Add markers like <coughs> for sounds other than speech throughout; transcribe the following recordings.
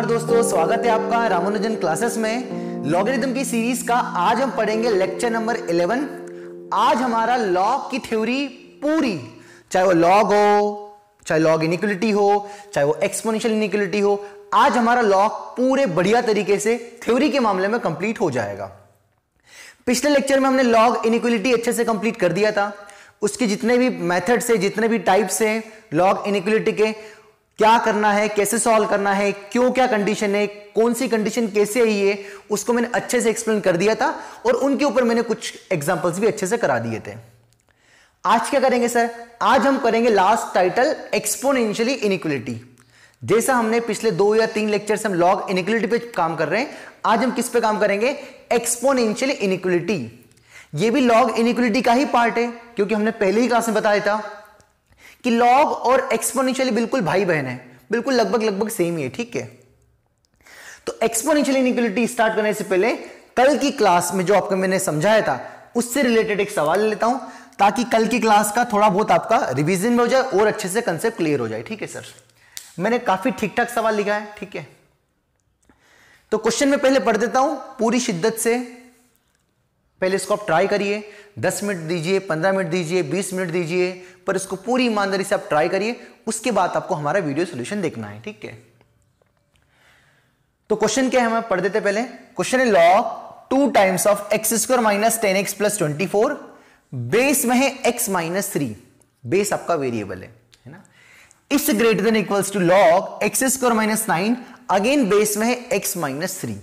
नमस्कार दोस्तों स्वागत है आपका रामानुजन क्लासेस में लॉगरिदम की सीरीज का आज हम पढ़ेंगे लेक्चर नंबर 11 आज हमारा लॉग की थ्योरी पूरी चाहे वो लॉग हो चाहे लॉग इनिक्वलिटी हो चाहे वो एक्सपोनेंशियल इनिक्वलिटी हो आज हमारा लॉग पूरे बढ़िया तरीके से थ्योरी के मामले में कंप्लीट हो जाएगा पिछले लेक्चर में हमने लॉग इनिक्वलिटी अच्छे से कंप्लीट कर दिया था उसके जितने भी मेथड है जितने भी टाइप्स हैं लॉग इनिक्वलिटी के क्या करना है कैसे सॉल्व करना है क्यों क्या कंडीशन है कौन सी कंडीशन कैसे आई है उसको मैंने अच्छे से एक्सप्लेन कर दिया था और उनके ऊपर मैंने कुछ एग्जाम्पल्स भी अच्छे से करा दिए थे आज क्या करेंगे सर आज हम करेंगे लास्ट टाइटल एक्सपोनेंशियली इनिक्वलिटी जैसा हमने पिछले दो या तीन लेक्चर से हम लॉग इनिक्वलिटी पे काम कर रहे हैं आज हम किस पे काम करेंगे एक्सपोनेंशियल इनिक्वलिटी ये भी लॉग इनिक्वलिटी का ही पार्ट है क्योंकि हमने पहले ही क्लास में बताया था कि लॉग और एक्सपोनेंशियली बिल्कुल भाई बहन है बिल्कुल लगभग लगभग सेम ही है ठीक है तो एक्सपोनेंशियल इनक्वलिटी स्टार्ट करने से पहले कल की क्लास में जो आपको मैंने समझाया था उससे रिलेटेड एक सवाल लेता हूं ताकि कल की क्लास का थोड़ा बहुत आपका रिविजन हो जाए और अच्छे से कंसेप्ट क्लियर हो जाए ठीक है सर मैंने काफी ठीक ठाक सवाल लिखा है ठीक है तो क्वेश्चन में पहले पढ़ देता हूं पूरी शिद्दत से पहले इसको आप ट्राई करिए 10 मिनट दीजिए 15 मिनट दीजिए 20 मिनट दीजिए पर इसको पूरी ईमानदारी से आप ट्राई करिए उसके बाद आपको हमारा वीडियो सोल्यूशन देखना है ठीक है तो क्वेश्चन क्या है हमें पढ़ देते पहले क्वेश्चन है log two times of x square minus ten x plus twenty four base में है एक्स माइनस थ्री बेस आपका वेरिएबल है है ना is greater than equals to log x square minus nine again base में है x minus three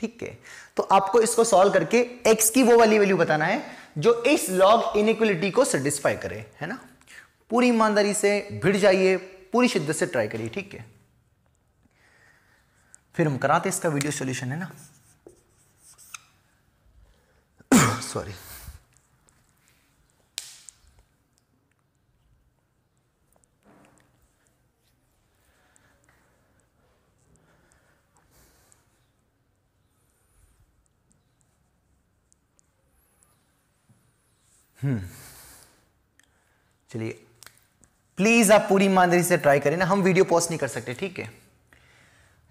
ठीक है तो आपको इसको सॉल्व करके एक्स की वो वाली वैल्यू बताना है जो इस लॉग इनइक्वलिटी को सेटिस्फाई करे है ना पूरी ईमानदारी से भिड़ जाइए पूरी शिद्दत से ट्राई करिए ठीक है फिर हम कराते इसका वीडियो सॉल्यूशन है ना सॉरी <coughs> हम्म चलिए प्लीज़ आप पूरी ईमानदारी से ट्राई करें ना हम वीडियो पोस्ट नहीं कर सकते ठीक है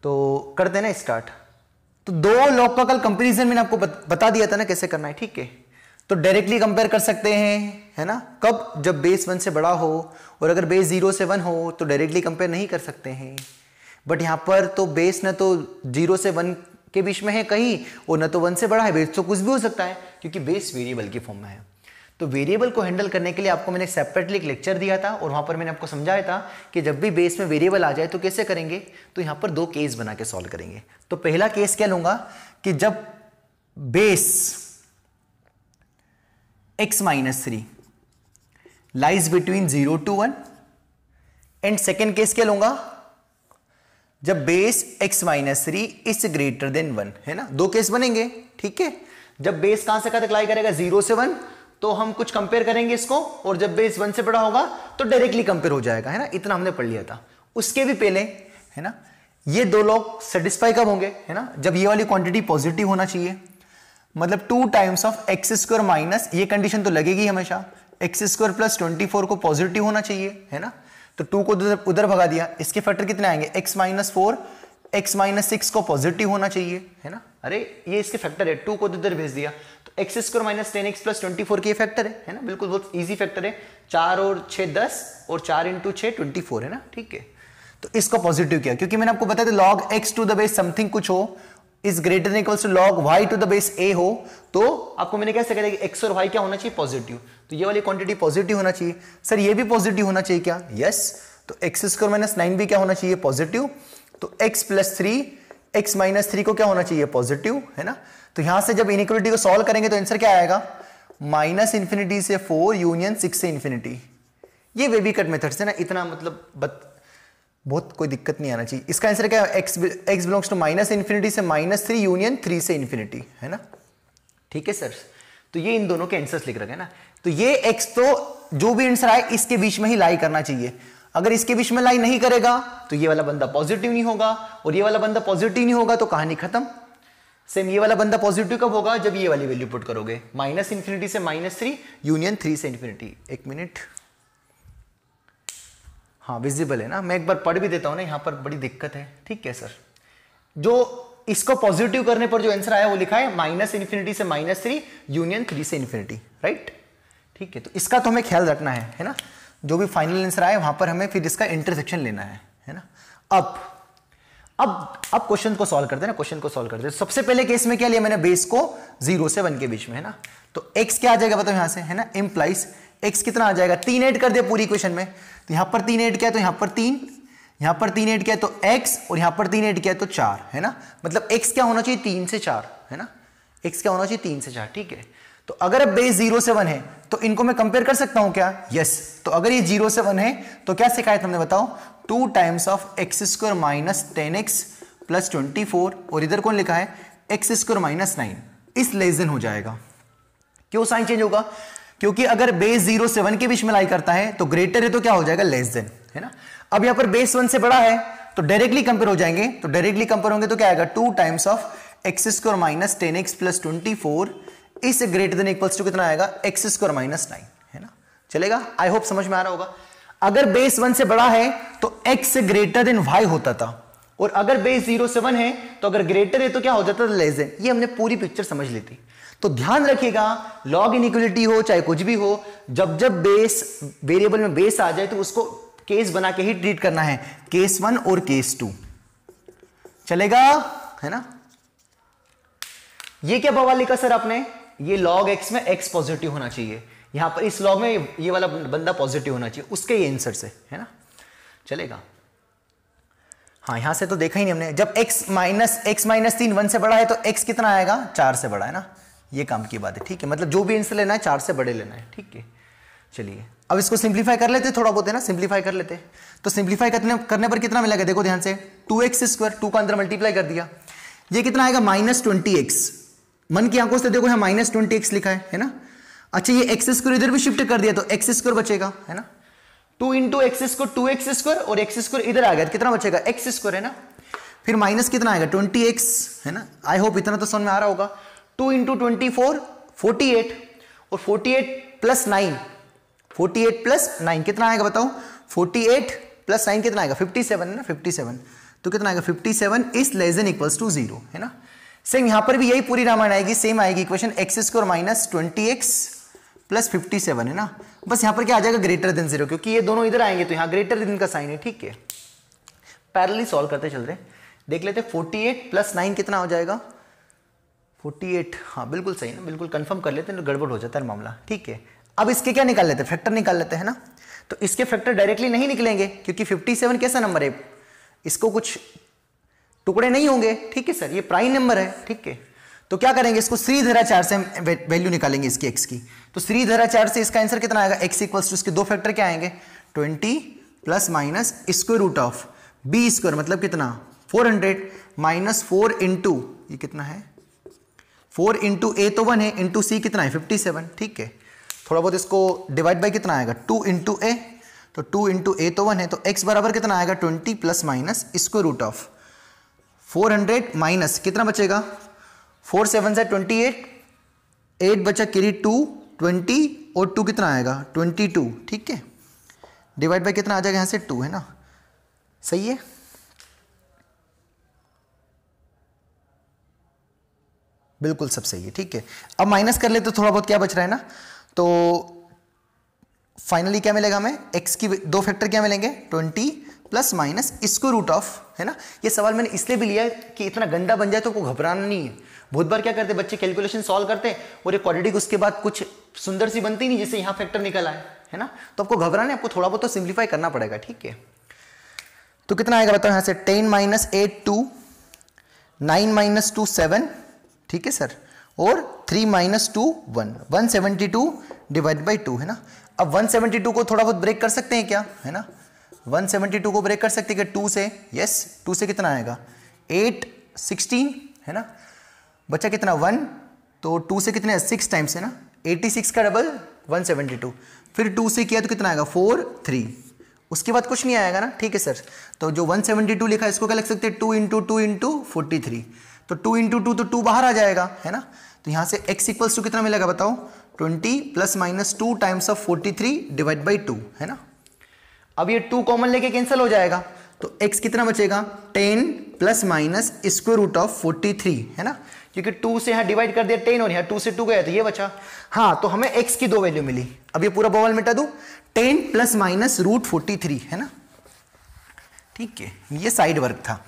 तो करते ना स्टार्ट तो दो लोकल का कल कंपेरिजन मैंने आपको बता दिया था ना कैसे करना है ठीक है तो डायरेक्टली कंपेयर कर सकते हैं है ना कब जब बेस वन से बड़ा हो और अगर बेस जीरो से वन हो तो डायरेक्टली कंपेयर नहीं कर सकते हैं बट यहाँ पर तो बेस ना तो जीरो से वन के बीच में है कहीं और ना तो वन से बड़ा है बेस तो कुछ भी हो सकता है क्योंकि बेस वेरिएबल की फॉर्म में है तो वेरिएबल को हैंडल करने के लिए आपको मैंने सेपरेटली एक लेक्चर दिया था और वहां पर मैंने आपको समझाया था कि जब भी बेस में वेरिएबल आ जाए तो कैसे करेंगे तो यहां पर दो केस बना के सॉल्व करेंगे तो पहला केस क्या लूंगा कि जब base x minus three lies between zero to one and second case क्या लूंगा जब base x minus three is greater than one है ना दो केस बनेंगे ठीक है जब बेस कहां से कहा तक लाई करेगा जीरो से वन तो हम कुछ कंपेयर करेंगे इसको और जब बेस वन से बड़ा होगा तो डायरेक्टली कंपेयर हो जाएगा है ना इतना हमने पढ़ लिया था उसके भी पहले है ना ये दो लोग सेटिस्फाई कब होंगे है ना जब ये वाली क्वांटिटी पॉजिटिव होना चाहिए मतलब two times of x square minus ये कंडीशन तो लगेगी हमेशा x square plus twenty four को पॉजिटिव होना चाहिए है ना तो टू को उधर भगा दिया इसके फैक्टर कितने आएंगे x minus four x minus six को पॉजिटिव होना चाहिए है ना अरे ये इसके फैक्टर है टू को उधर भेज दिया x square minus ten x plus twenty four की फैक्टर है है ना बिल्कुल बहुत इजी फैक्टर है चार और छः दस और चार इंटू छः ट्वेंटी फोर है ना ठीक है तो इसको पॉजिटिव किया क्योंकि मैंने आपको बताया था log x to the base something कुछ हो is greater than equals to log y to the base a हो तो आपको मैंने कैसे कहा एक्स और वाई क्या होना चाहिए पॉजिटिव तो ये वाली क्वांटिटी पॉजिटिव होना चाहिए सर ये भी पॉजिटिव होना चाहिए क्या यस yes. तो एक्स स्क्र माइनस नाइन भी क्या होना चाहिए पॉजिटिव तो x plus three x minus three को क्या होना चाहिए पॉजिटिव है ना तो यहां से जब इनिक्वलिटी को सॉल्व करेंगे तो आंसर क्या आएगा माइनस इन्फिनिटी से फोर यूनियन सिक्स से इन्फिनिटी ये वेबी कट मेथड से ना इतना मतलब बत, बहुत कोई दिक्कत नहीं आना चाहिए इसका आंसर क्या है x x belongs to minus infinity से माइनस थ्री यूनियन थ्री से इन्फिनिटी है ना ठीक है सर तो ये इन दोनों के आंसर्स लिख रखे ना तो ये एक्स तो जो भी आंसर आए इसके बीच में ही लाई करना चाहिए अगर इसके बीच में लाई नहीं करेगा तो ये वाला बंदा पॉजिटिव नहीं होगा और ये वाला बंदा पॉजिटिव नहीं होगा तो कहानी खत्म सेम ये वाला बंदा पॉजिटिव कब होगा जब ये वाली वैल्यू पुट करोगे माइनस इन्फिनिटी से माइनस थ्री यूनियन थ्री से इन्फिनिटी एक मिनट हाँ विजिबल है ना मैं एक बार पढ़ भी देता हूँ ना यहाँ पर बड़ी दिक्कत है ठीक है सर जो इसको पॉजिटिव करने पर जो आंसर आया वो लिखा है माइनस इन्फिनिटी से माइनस थ्री यूनियन थ्री से इन्फिनिटी राइट ठीक है तो इसका तो हमें ख्याल रखना है है ना जो भी फाइनल आंसर आए वहां पर हमें फिर इसका इंटरसेक्शन लेना है है ना अब अब अब क्वेश्चन को सॉल्व करते हैं ना क्वेश्चन को सॉल्व करते हैं सबसे पहले केस में क्या लिया मैंने बेस को जीरो से वन के बीच में है ना तो एक्स क्या आ जाएगा बताओ यहां से है ना इम्प्लाइज एक्स कितना आ जाएगा तीन एड कर दे पूरी क्वेश्चन में तो यहां पर तीन एड क्या है तो यहां पर तीन यहां पर तीन एड क्या है तो एक्स और यहां पर तीन एड क्या है तो चार है ना मतलब एक्स क्या होना चाहिए तीन से चार है ना एक्स क्या होना चाहिए तीन से चार ठीक है तो अगर अब बेस जीरो से वन है तो इनको मैं कंपेयर कर सकता हूं क्या यस yes. तो अगर ये जीरो से वन है तो क्या सिखाया तुमने बताओ two times of x square minus ten x plus twenty four और इधर कौन लिखा है x square minus nine is less than हो जाएगा क्यों साइन चेंज होगा क्योंकि अगर बेस जीरो से वन के बीच में लाई करता है तो ग्रेटर है तो क्या हो जाएगा लेस देन है ना अब यहां पर बेस वन से बड़ा है तो डायरेक्टली कंपेयर हो जाएंगे तो डायरेक्टली कंपेयर होंगे तो क्या आएगा two times of x square minus ten x plus twenty four is greater than equals to कितना आएगा एक्स स्क्वायर माइनस नाइन है ना चलेगा आई होप समझ में आ रहा होगा अगर बेस वन से बड़ा है तो एक्स ग्रेटर देन वाई होता था और अगर बेस जीरो से वन है तो अगर ग्रेटर है तो क्या हो जाता था लेस देन ये हमने पूरी पिक्चर समझ ली थी तो ध्यान रखिएगा लॉग इनिक्वलिटी हो चाहे कुछ भी हो जब जब बेस वेरिएबल में बेस आ जाए तो उसको केस बना के ही ट्रीट करना है केस वन और केस टू चलेगा है ना ये क्या बवाल लिखा सर आपने ये लॉग एक्स में एक्स पॉजिटिव होना चाहिए यहां पर इस लॉग में ये वाला बंदा पॉजिटिव होना चाहिए उसके ये आंसर से है ना चलेगा हाँ यहां से तो देखा ही नहीं हमने जब x माइनस एक्स माइनस तीन वन से बड़ा है तो x कितना आएगा चार से बड़ा है ना ये काम की बात है ठीक है मतलब जो भी आंसर लेना है चार से बड़े लेना है ठीक है चलिए अब इसको सिंप्लीफाई कर लेते थोड़ा बहुत है ना सिंप्लीफाई कर लेते तो सिंप्लीफाई करने करने पर कितना मिलेगा देखो ध्यान से टू एक्स स्क्वायर टू का अंदर मल्टीप्लाई कर दिया ये कितना आएगा माइनस ट्वेंटी एक्स मन की आंखों से देखो यहां माइनस ट्वेंटी एक्स लिखा है है ना अच्छा ये एक्स स्क्वायर इधर भी शिफ्ट कर दिया तो एक्स स्क्वायर बचेगा है ना two into x square two x square और एक्स स्क्वायर इधर आ गया तो कितना बचेगा एक्स स्क्वायर है ना फिर माइनस कितना आएगा ट्वेंटी एक्स है ना आई होप इतना तो समझ में आ रहा होगा two into twenty four forty eight और forty eight plus nine forty eight plus nine कितना आएगा बताओ फोर्टी एट प्लस नाइन कितना आएगा फिफ्टी सेवन है ना फिफ्टी सेवन तो कितना आएगा fifty seven is less than equals to zero है ना सेम यहां पर भी यही पूरी रामायण आएगी सेम आएगी equation x square minus twenty x plus fifty seven है ना बस यहां पर क्या आ जाएगा ग्रेटर देन जीरो क्योंकि ये दोनों इधर आएंगे तो यहां ग्रेटर देन का साइन है ठीक है पैरली सॉल्व करते चल रहे देख लेते फोर्टी एट प्लस नाइन कितना हो जाएगा फोर्टी एट हाँ बिल्कुल सही ना बिल्कुल कंफर्म कर लेते हैं तो गड़बड़ हो जाता है मामला ठीक है अब इसके क्या निकाल लेते हैं फैक्टर निकाल लेते हैं ना तो इसके फैक्टर डायरेक्टली नहीं निकलेंगे क्योंकि 57 कैसा नंबर है इसको कुछ टुकड़े नहीं होंगे ठीक है सर ये प्राइम नंबर है ठीक है तो क्या करेंगे इसको श्रीधराचार से वैल्यू निकालेंगे इसके एक्स की तो श्रीधराचार से इसका आंसर कितना आएगा एक्स इक्वल्स टू इसके दो फैक्टर क्या आएंगे twenty plus minus square root of b square मतलब कितना four hundred minus four into ये कितना है फोर इंटू ए तो वन है इंटू सी कितना है फिफ्टी सेवन ठीक है थोड़ा बहुत इसको डिवाइड बाई कितना आएगा टू इंटू ए तो टू इंटू ए तो वन है तो एक्स बराबर कितना आएगा twenty plus minus square root of four hundred minus कितना बचेगा फोर सेवन से ट्वेंटी एट एट बचा कैरी टू ट्वेंटी और टू कितना आएगा ट्वेंटी टू ठीक है डिवाइड बाय कितना आ जाएगा यहाँ से टू है ना सही है बिल्कुल सब सही है ठीक है अब माइनस कर ले तो थोड़ा बहुत क्या बच रहा है ना तो फाइनली क्या मिलेगा हमें एक्स की दो फैक्टर क्या मिलेंगे ट्वेंटी प्लस माइनस इसको रूट ऑफ है ना ये सवाल मैंने इसलिए भी लिया है कि इतना गंदा बन जाए तो कोई घबराना नहीं है बहुत बार क्या करते बच्चे कैलकुलेशन सॉल्व करते और ये क्वालिटी उसके बाद कुछ सुंदर सी बनती नहीं जैसे यहाँ फैक्टर निकल आए है ना तो आपको घबराने आपको थोड़ा बहुत तो सिंप्लीफाई करना पड़ेगा ठीक है तो कितना आएगा बताओ यहाँ से ten minus eight two nine minus two seven ठीक है सर और three minus two one one seventy two divide by two है ना अब वन सेवेंटी टू को थोड़ा बहुत ब्रेक कर सकते हैं क्या है ना वन सेवेंटी टू को ब्रेक कर सकते हैं क्या टू से यस टू से कितना आएगा एट सिक्सटीन है ना बच्चा कितना वन तो टू से कितने सिक्स टाइम्स है ना एटी सिक्स का डबल वन सेवेंटी टू फिर टू से किया तो कितना आएगा फोर थ्री उसके बाद कुछ नहीं आएगा ना ठीक है सर तो जो वन सेवेंटी टू लिखा है इसको क्या लिख सकते हैं two into two into forty three तो टू इंटू टू तो टू बाहर आ जाएगा है ना तो यहाँ से एक्स इक्वल्स टू कितना मिलेगा बताओ twenty plus minus two times of forty three divide by two है ना अब ये टू कॉमन लेके कैंसिल हो जाएगा तो एक्स कितना बचेगा ten plus minus square root of forty three है ना क्योंकि टू से यहाँ डिवाइड कर दिया टेन और यहाँ टू से टू गया तो ये बचा हाँ तो हमें एक्स की दो वैल्यू मिली अब ये पूरा बॉवल मिटा दू ten plus minus root forty three है ना ठीक है ये साइड वर्क था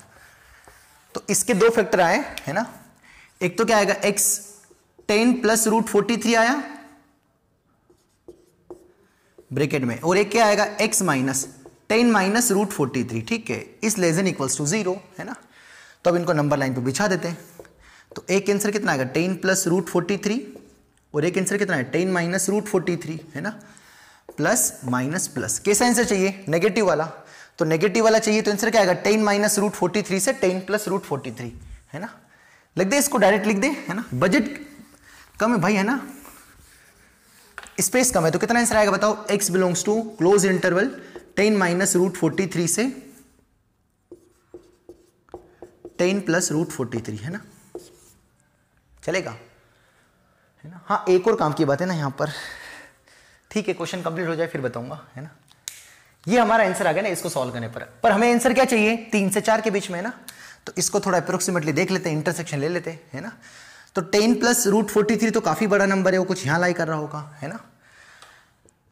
तो इसके दो फैक्टर आए है ना एक तो क्या आएगा x ten plus root forty three आया ब्रेकेट में और एक क्या आएगा x minus ten minus root forty three ठीक है इस लेजन इक्वल्स टू जीरो है ना तो अब इनको नंबर लाइन पे बिछा देते हैं तो एक आंसर कितना आएगा ten plus root forty three और एक आंसर कितना है ten minus root forty three है ना प्लस माइनस प्लस कैसा आंसर चाहिए नेगेटिव वाला तो नेगेटिव वाला चाहिए तो आंसर क्या आएगा ten minus root forty three से ten plus root forty three है ना लिख दे इसको डायरेक्ट लिख दे है ना बजट कम है भाई है ना स्पेस कम है तो कितना आंसर आएगा बताओ x belongs to close interval ten minus root forty three से ten plus root forty three है ना चलेगा है ना हाँ एक और काम की बात है ना यहाँ पर ठीक है क्वेश्चन कंप्लीट हो जाए फिर बताऊंगा है ना ये हमारा आंसर आ गया ना इसको सॉल्व करने पर पर हमें आंसर क्या चाहिए तीन से चार के बीच में है ना तो इसको थोड़ा अप्रोक्सीमेटली देख लेते हैं इंटरसेक्शन ले लेते हैं है ना तो ten plus root forty three तो काफ़ी बड़ा नंबर है वो कुछ यहाँ लाई कर रहा होगा है ना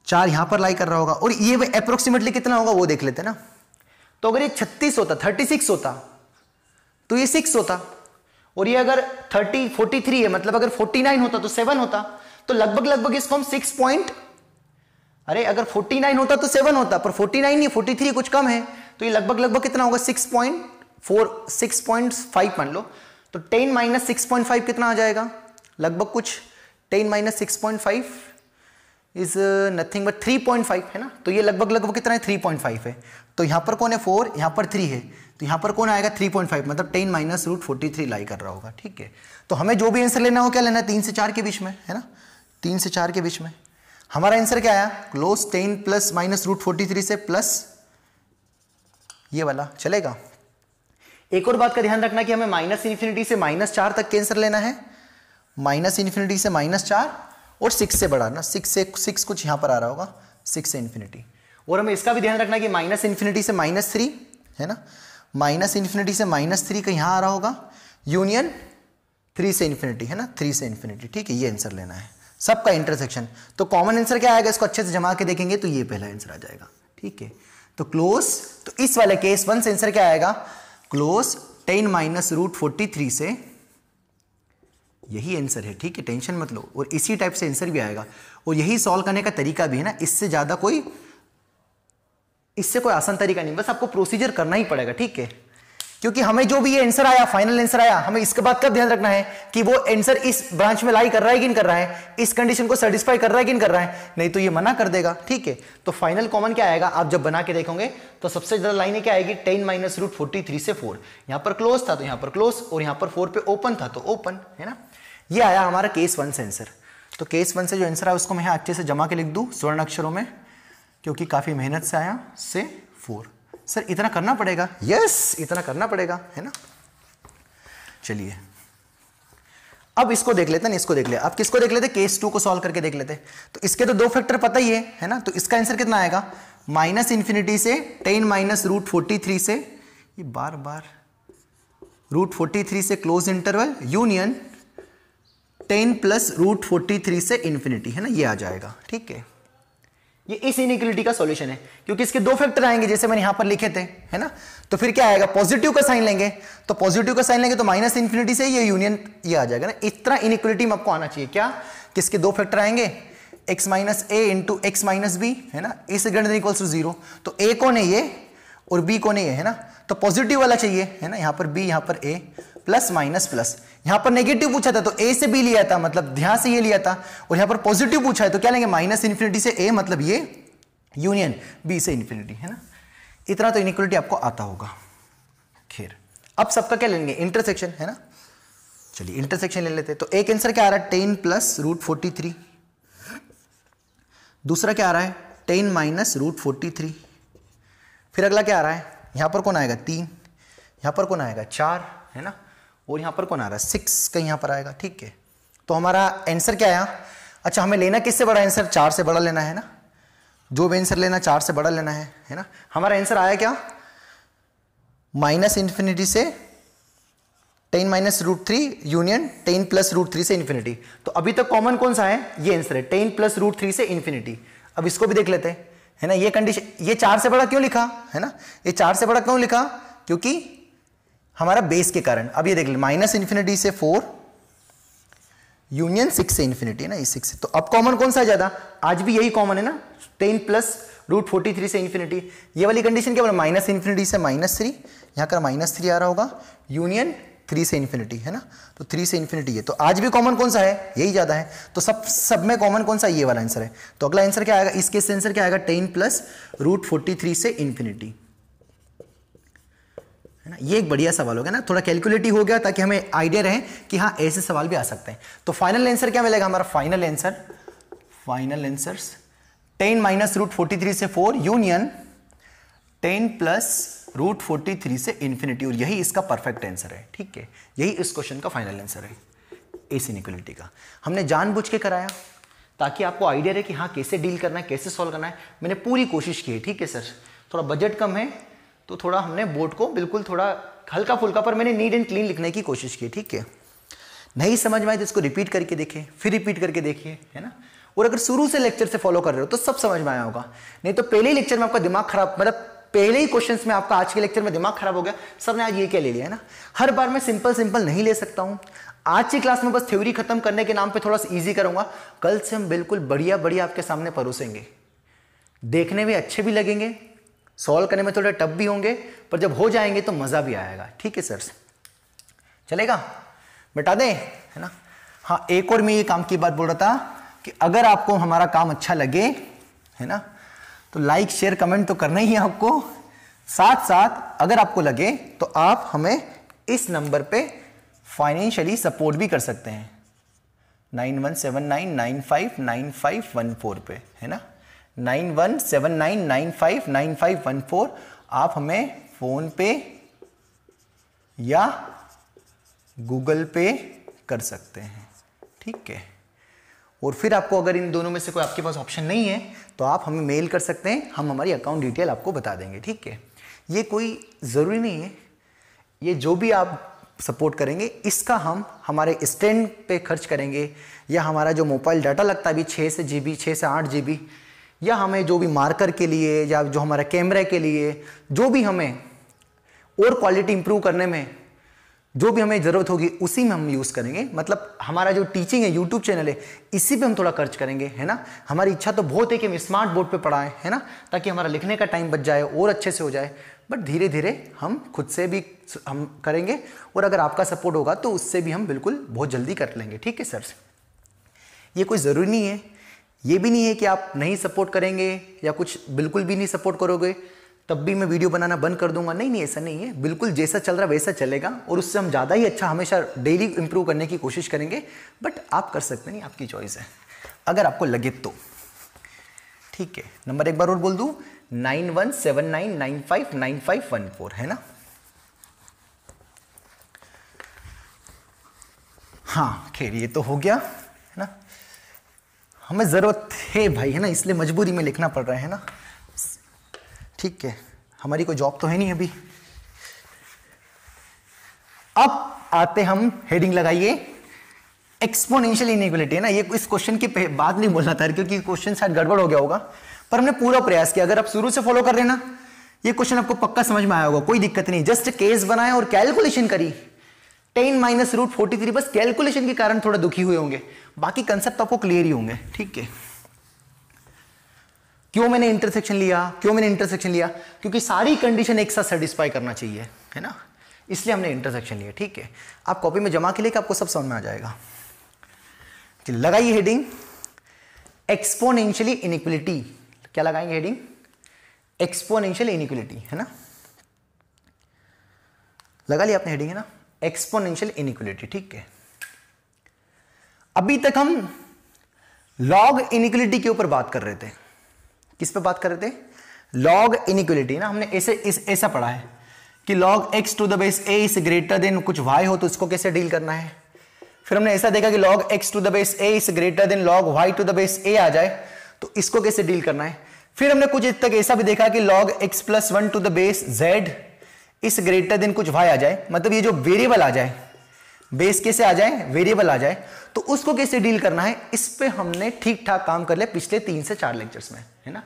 चार यहाँ पर लाई कर रहा होगा और ये अप्रोक्सीमेटली कितना होगा वो देख लेते ना तो अगर ये छत्तीस होता थर्टी सिक्स होता तो ये सिक्स होता और ये अगर 30 43 है मतलब अगर 49 होता तो 7 होता तो लगभग लगभग इसको हम 6 पॉइंट अरे अगर 49 होता तो 7 होता पर 49 नहीं 43 कुछ कम है तो ये लगभग लगभग कितना होगा 6.4 फाइव मान लो तो 10 माइनस सिक्स कितना आ जाएगा लगभग कुछ 10 minus six is nothing but three point five है ना तो ये लगभग लगभग कितना है थ्री पॉइंट फाइव है तो यहाँ पर कौन है फोर यहाँ पर थ्री है तो यहाँ पर कौन आएगा थ्री पॉइंट फाइव मतलब ten minus root forty three lie कर रहा होगा ठीक है तो हमें जो भी आंसर लेना हो क्या लेना है तीन से चार के बीच में है ना तीन से चार के बीच में हमारा आंसर क्या आया close ten plus minus root forty three से प्लस ये वाला चलेगा एक और बात का ध्यान रखना कि हमें माइनस इन्फिनिटी से माइनस चार तक के आंसर लेना है माइनस इन्फिनिटी से माइनस चार और सिक्स से बड़ा ना सिक्स से सिक्स कुछ यहाँ पर आ रहा होगा सिक्स से इन्फिनिटी और हमें इसका भी ध्यान रखना कि माइनस इन्फिनिटी से माइनस थ्री है ना माइनस इन्फिनिटी से माइनस थ्री का यहाँ आ रहा होगा यूनियन थ्री से इन्फिनिटी है ना थ्री से इन्फिनिटी ठीक है ये आंसर लेना है सबका इंटरसेक्शन तो कॉमन आंसर क्या आएगा इसको अच्छे से जमा के देखेंगे तो ये पहला आंसर आ जाएगा ठीक है तो क्लोज तो इस वाले केस वन से आंसर क्या आएगा close ten minus root forty three से यही आंसर है ठीक है टेंशन मत लो और इसी टाइप से आंसर भी आएगा और यही सॉल्व करने का तरीका भी है ना इससे ज़्यादा कोई इससे कोई आसान तरीका नहीं बस आपको प्रोसीजर करना ही पड़ेगा ठीक है क्योंकि हमें जो भी ये आंसर आया फाइनल आंसर आया हमें इसके बाद कब ध्यान रखना है कि वो आंसर इस ब्रांच में लाई कर रहा है कि नहीं कर रहा है इस कंडीशन को सेटिस्फाई कर रहा है कि नहीं कर रहा है नहीं तो ये मना कर देगा ठीक है तो फाइनल कॉमन क्या आएगा आप जब बना के देखोगे तो सबसे ज्यादा लाइनें क्या आएगी ten minus root forty three से फोर यहां पर क्लोज था तो यहां पर क्लोज और यहां पर फोर पे ओपन था तो ओपन है ना ये आया हमारा केस वन से आंसर तो केस वन से जो आंसर आया उसको मैं यहाँ अच्छे से जमा के लिख दूँ स्वर्ण अक्षरों में क्योंकि काफ़ी मेहनत से आया से फोर सर इतना करना पड़ेगा यस yes, इतना करना पड़ेगा है ना चलिए अब इसको देख लेते हैं इसको देख ले अब किसको देख लेते केस टू को सॉल्व करके देख लेते तो इसके तो दो फैक्टर पता ही है है ना तो इसका आंसर कितना आएगा माइनस इन्फिनिटी से ten minus root forty three से ये बार बार रूट फोर्टी थ्री से close interval union ten plus root forty three से इन्फिनिटी है ना ये आ जाएगा ठीक है ये इस इनिक्वलिटी का सॉल्यूशन है क्योंकि इसके दो फैक्टर आएंगे जैसे मैंने यहां पर लिखे थे है ना तो फिर क्या आएगा पॉजिटिव का साइन लेंगे तो पॉजिटिव का साइन लेंगे तो माइनस इन्फिनिटी से ये यूनियन ये आ जाएगा ना इस तरह इनिक्वलिटी में आपको आना चाहिए क्या किसके दो फैक्टर आएंगे x minus a into x minus b है ना is greater equal to zero तो ए कौन है ये और बी कौन है ये है ना तो पॉजिटिव वाला चाहिए है ना यहां पर बी यहां पर ए प्लस माइनस प्लस यहां पर नेगेटिव पूछा था तो ए से बी लिया था मतलब ध्यान से ये लिया था और यहां पर पॉजिटिव पूछा है तो क्या लेंगे माइनस इन्फिनिटी से ए मतलब ये यूनियन बी से इन्फिनिटी है ना इतना तो इनिक्वलिटी आपको आता होगा खैर अब सबका क्या लेंगे इंटरसेक्शन है ना चलिए इंटरसेक्शन ले लेते तो एक आंसर क्या आ रहा है ten plus root forty three दूसरा क्या आ रहा है ten minus root forty three फिर अगला क्या आ रहा है यहां पर कौन आएगा तीन यहां पर कौन आएगा चार है ना और यहाँ पर कौन आ रहा है सिक्स का यहाँ पर आएगा ठीक है तो हमारा आंसर क्या आया अच्छा हमें लेना किससे बड़ा आंसर चार से बड़ा लेना है ना जो भी आंसर लेना चार से बड़ा लेना है है ना हमारा आंसर आया क्या माइनस इन्फिनिटी से ten minus root three union ten plus root three से इन्फिनिटी तो अभी तक कॉमन कौन सा है ये आंसर है टेन प्लस रूट थ्री से इन्फिनिटी अब इसको भी देख लेते हैं है ना ये कंडीशन ये चार से बड़ा क्यों लिखा है ना ये चार से बड़ा क्यों लिखा क्योंकि हमारा बेस के कारण अब ये देख ले माइनस इन्फिनिटी से फोर यूनियन सिक्स से इन्फिनिटी है ना इस सिक्स तो अब कॉमन कौन सा ज्यादा आज भी यही कॉमन है ना ten plus root forty three से इन्फिनिटी ये वाली कंडीशन क्या बोला माइनस इन्फिनिटी से माइनस थ्री यहाँ का माइनस थ्री आ रहा होगा यूनियन थ्री से इन्फिनिटी है ना तो थ्री से इन्फिनिटी है तो आज भी कॉमन कौन सा है यही ज़्यादा है तो सब सब में कॉमन कौन सा ये वाला आंसर है तो अगला आंसर क्या आएगा इसके आंसर क्या आएगा ten plus root forty three से इन्फिनिटी है ना ये एक बढ़िया सवाल हो गया ना थोड़ा कैलकुलेटिव हो गया ताकि हमें आइडिया रहे कि हाँ ऐसे सवाल भी आ सकते हैं तो फाइनल आंसर क्या मिलेगा हमारा final answer final answer ten minus root forty three से four union ten plus root forty three से इन्फिनिटी और यही इसका परफेक्ट आंसर है ठीक है यही इस क्वेश्चन का फाइनल आंसर है एसी निकोलिटी का हमने जानबूझ के कराया ताकि आपको आइडिया रहे कि हाँ कैसे डील करना है कैसे सॉल्व करना है मैंने पूरी कोशिश की है ठीक है सर थोड़ा बजट कम है तो थोड़ा हमने बोर्ड को बिल्कुल थोड़ा हल्का फुल्का पर मैंने नीट एंड क्लीन लिखने की कोशिश की ठीक है नहीं समझ में आए तो इसको रिपीट करके देखिए फिर रिपीट करके देखिए है ना और अगर शुरू से लेक्चर से फॉलो कर रहे हो तो सब समझ में आया होगा नहीं तो पहले ही लेक्चर में आपका दिमाग खराब मतलब पहले ही क्वेश्चन में आपका आज के लेक्चर में दिमाग खराब हो गया सर ने आज ये क्या ले लिया है ना हर बार मैं सिंपल सिंपल नहीं ले सकता हूँ आज की क्लास में बस थ्योरी खत्म करने के नाम पर थोड़ा सा ईजी करूंगा कल से हम बिल्कुल बढ़िया बढ़िया आपके सामने परोसेंगे देखने में अच्छे भी लगेंगे सॉल्व करने में थोड़े टफ भी होंगे पर जब हो जाएंगे तो मज़ा भी आएगा ठीक है सर चलेगा बता दें है ना हाँ एक और मैं ये काम की बात बोल रहा था कि अगर आपको हमारा काम अच्छा लगे है ना तो लाइक शेयर कमेंट तो करना ही है आपको साथ साथ अगर आपको लगे तो आप हमें इस नंबर पे फाइनेंशियली सपोर्ट भी कर सकते हैं nine one seven nine nine five nine five one four पे है ना nine one seven nine nine five nine five one four आप हमें फ़ोन पे या गूगल पे कर सकते हैं ठीक है और फिर आपको अगर इन दोनों में से कोई आपके पास ऑप्शन नहीं है तो आप हमें मेल कर सकते हैं हम हमारी अकाउंट डिटेल आपको बता देंगे ठीक है ये कोई ज़रूरी नहीं है ये जो भी आप सपोर्ट करेंगे इसका हम हमारे स्टैंड पे खर्च करेंगे या हमारा जो मोबाइल डाटा लगता है अभी छः से जी बी छः से आठ जी बी या हमें जो भी मार्कर के लिए या जो हमारा कैमरे के लिए जो भी हमें और क्वालिटी इंप्रूव करने में जो भी हमें ज़रूरत होगी उसी में हम यूज़ करेंगे मतलब हमारा जो टीचिंग है यूट्यूब चैनल है इसी पे हम थोड़ा खर्च करेंगे है ना हमारी इच्छा तो बहुत है कि हम स्मार्ट बोर्ड पे पढ़ाएं है ना ताकि हमारा लिखने का टाइम बच जाए और अच्छे से हो जाए बट धीरे धीरे हम खुद से भी हम करेंगे और अगर आपका सपोर्ट होगा तो उससे भी हम बिल्कुल बहुत जल्दी कर लेंगे ठीक है सर ये कोई ज़रूरी नहीं है ये भी नहीं है कि आप नहीं सपोर्ट करेंगे या कुछ बिल्कुल भी नहीं सपोर्ट करोगे तब भी मैं वीडियो बनाना बंद कर दूंगा नहीं नहीं ऐसा नहीं है बिल्कुल जैसा चल रहा है वैसा चलेगा और उससे हम ज़्यादा ही अच्छा हमेशा डेली इंप्रूव करने की कोशिश करेंगे बट आप कर सकते नहीं आपकी चॉइस है अगर आपको लगे तो ठीक है नंबर एक बार और बोल दूँ nine one seven nine nine five nine five one four है ना हाँ खैर ये तो हो गया हमें ज़रूरत है भाई है ना इसलिए मजबूरी में लिखना पड़ रहा है ना ठीक है हमारी कोई जॉब तो है नहीं अभी अब आते हम हेडिंग लगाइए एक्सपोनेंशियल इनइक्वलिटी है ना ये इस क्वेश्चन के बाद नहीं बोलना था क्योंकि क्वेश्चन शायद गड़बड़ हो गया होगा पर हमने पूरा प्रयास किया अगर आप शुरू से फॉलो कर रहे ना ये क्वेश्चन आपको पक्का समझ में आया होगा कोई दिक्कत नहीं जस्ट केस बनाए और कैलकुलेशन करी ten minus root forty three बस कैलकुलेशन के कारण थोड़ा दुखी हुए होंगे बाकी कंसेप्ट आपको क्लियर ही होंगे ठीक है क्यों मैंने इंटरसेक्शन लिया क्यों मैंने इंटरसेक्शन लिया क्योंकि सारी कंडीशन एक साथ सेटिस्फाई करना चाहिए है ना इसलिए हमने इंटरसेक्शन लिया ठीक है आप कॉपी में जमा के लिए आपको सब समझ में आ जाएगा लगाइए हेडिंग एक्सपोनेंशियली इनिक्वलिटी क्या लगाएंगे हेडिंग एक्सपोनेंशियल इनिक्वलिटी है ना लगा लिया आपने हेडिंग है ना एक्सपोनेंशियल इनिक्वलिटी ठीक है अभी तक हम लॉग इनिक्वलिटी के ऊपर बात कर रहे थे किस पे बात कर रहे थे लॉग इनिक्वलिटी ना हमने ऐसे ऐसा पढ़ा है कि log x to the base a is greater than कुछ वाई हो तो इसको कैसे डील करना है फिर हमने ऐसा देखा कि log x to the base a is greater than log y to the base a आ जाए तो इसको कैसे डील करना है फिर हमने कुछ तक ऐसा भी देखा कि log x plus one to the base z is greater than कुछ वाई आ जाए मतलब ये जो वेरिएबल आ जाए बेस कैसे आ जाए वेरिएबल आ जाए तो उसको कैसे डील करना है इस पर हमने ठीक ठाक काम कर लिया पिछले तीन से चार लेक्चर्स में है ना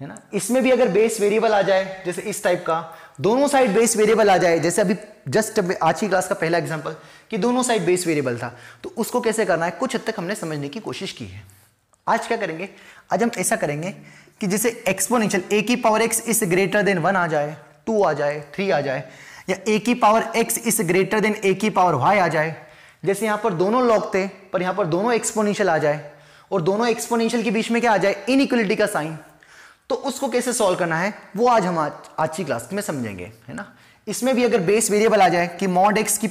है ना इसमें भी अगर बेस वेरिएबल आ जाए जैसे इस टाइप का दोनों साइड बेस वेरिएबल आ जाए जैसे अभी जस्ट आज की क्लास का पहला एग्जाम्पल कि दोनों साइड बेस वेरिएबल था तो उसको कैसे करना है कुछ हद तक हमने समझने की कोशिश की है आज क्या करेंगे आज हम ऐसा करेंगे कि जैसे एक्सपोनेंशियल ए की power x is greater than one आ जाए टू आ जाए थ्री आ जाए या ए की power x is greater than a की पावर वाई आ जाए जैसे यहां पर दोनों लॉग थे पर यहां पर दोनों एक्सपोनेंशियल आ जाए और दोनों एक्सपोनेंशियल के बीच में क्या आ जाए इनइक्वलिटी का साइन तो उसको कैसे सॉल्व करना है वो आज हम आज आज की क्लास में समझेंगे है ना इसमें भी अगर बेस वेरिएबल आ जाए कि मॉड एक्स की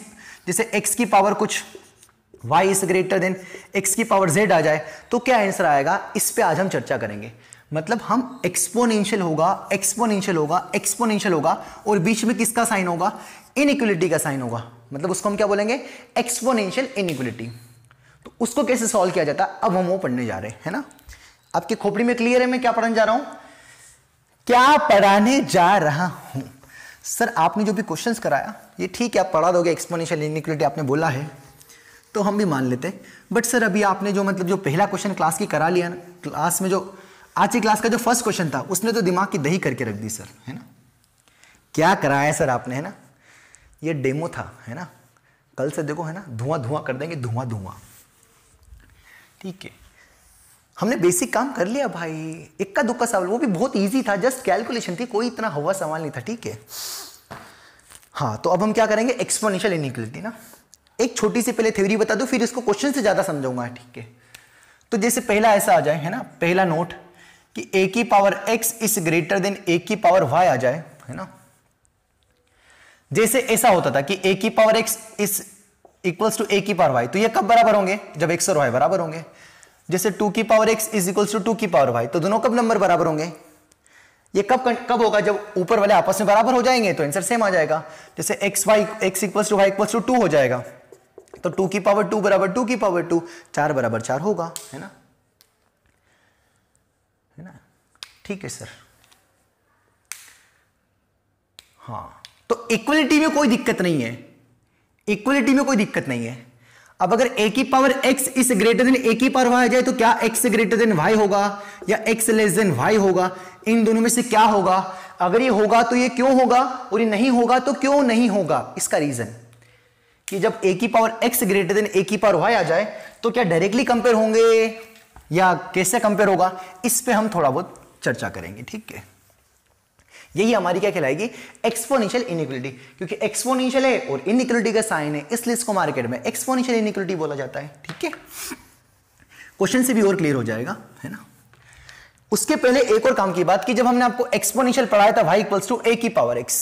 जैसे एक्स की पावर कुछ y is greater than x की पावर जेड आ जाए तो क्या आंसर आएगा इस पर आज हम चर्चा करेंगे मतलब हम एक्सपोनेंशियल होगा एक्सपोनेंशियल होगा एक्सपोनेंशियल होगा और बीच में किसका साइन होगा इनइक्वलिटी का साइन होगा मतलब उसको हम क्या बोलेंगे एक्सपोनेंशियल इनइक्वलिटी तो उसको कैसे सॉल्व किया जाता है अब हम वो पढ़ने जा रहे हैं ना आपकी खोपड़ी में क्लियर है मैं क्या पढ़ने जा रहा हूं क्या पढ़ाने जा रहा हूं सर आपने जो भी क्वेश्चंस कराया ये ठीक है आप पढ़ा दोगे एक्सपोनेंशियल इनइक्वलिटी आपने बोला है तो हम भी मान लेते हैं बट सर अभी आपने जो मतलब जो पहला क्वेश्चन क्लास की करा लिया ना क्लास में जो आज की क्लास का जो फर्स्ट क्वेश्चन था उसने तो दिमाग की दही करके रख दी सर है ना क्या कराया सर आपने है ना ये डेमो था है ना कल से देखो है ना धुआं धुआं कर देंगे धुआं धुआं ठीक है हमने बेसिक काम कर लिया भाई इक्का दुक्का सवाल वो भी बहुत ईजी था जस्ट कैलकुलेशन थी कोई इतना हवा सवाल नहीं था ठीक है हाँ तो अब हम क्या करेंगे एक्सपोनेंशियल इनिक्वलिटी ना एक छोटी सी पहले थ्योरी बता दो फिर इसको क्वेश्चन से ज़्यादा समझाऊंगा ठीक है तो जैसे पहला ऐसा आ जाए है ना पहला नोट कि ए की power x is greater than a की पावर वाई आ जाए है ना जैसे ऐसा होता था कि ए की power x is equals to a की पावर वाई तो ये कब बराबर होंगे जब एक्स और वाई बराबर होंगे जैसे टू की power x is equals to two की पावर वाई तो दोनों कब नंबर बराबर होंगे ये कब कब होगा जब ऊपर वाले आपस में बराबर हो जाएंगे तो आंसर सेम आ जाएगा जैसे x y x equals to y equals to two हो जाएगा तो टू की पावर टू बराबर टू की पावर टू चार बराबर चार होगा है ना है ना ठीक है सर हाँ तो इक्वलिटी में कोई दिक्कत नहीं है इक्वलिटी में कोई दिक्कत नहीं है अब अगर ए की power x is greater than a की पावर आ जाए तो क्या x ग्रेटर देन y होगा या x लेस देन y होगा इन दोनों में से क्या होगा अगर ये होगा तो ये क्यों होगा और ये नहीं होगा तो क्यों नहीं होगा इसका रीजन कि जब a की power x greater than a की पावर वाई आ जाए तो क्या डायरेक्टली कंपेयर होंगे या कैसे कंपेयर होगा इस पर हम थोड़ा बहुत चर्चा करेंगे ठीक है यही हमारी क्या कहलाएगी एक्सपोनेंशियल इनिक्वलिटी क्योंकि एक्सपोनेंशियल है और इनिक्वलिटी का साइन है इसलिए इसको मार्केट में एक्सपोनेंशियल इनिक्वलिटी बोला जाता है ठीक है क्वेश्चन से भी और क्लियर हो जाएगा है ना उसके पहले एक और काम की बात की जब हमने आपको एक्सपोनेंशियल पढ़ाया था वाई इक्वल्स टू ए की पावर एक्स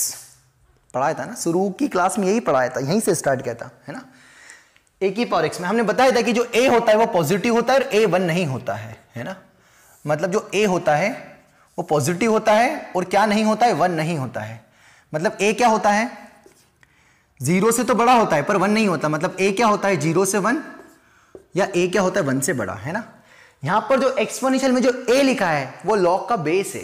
पढ़ाया था ना शुरू की क्लास में यही पढ़ाया था यहीं से स्टार्ट किया था है ना ए की पावर एक्स में हमने बताया था कि जो ए होता है वो पॉजिटिव होता है और ए वन नहीं होता है है ना मतलब जो ए होता है वो पॉजिटिव होता है और क्या नहीं होता है वन नहीं होता है मतलब ए क्या होता है जीरो से तो बड़ा होता है पर वन नहीं होता मतलब ए क्या होता है जीरो से वन या ए क्या होता है वन से बड़ा है ना यहां पर जो एक्सपोनेंशियल में जो ए लिखा है वो लॉग का बेस है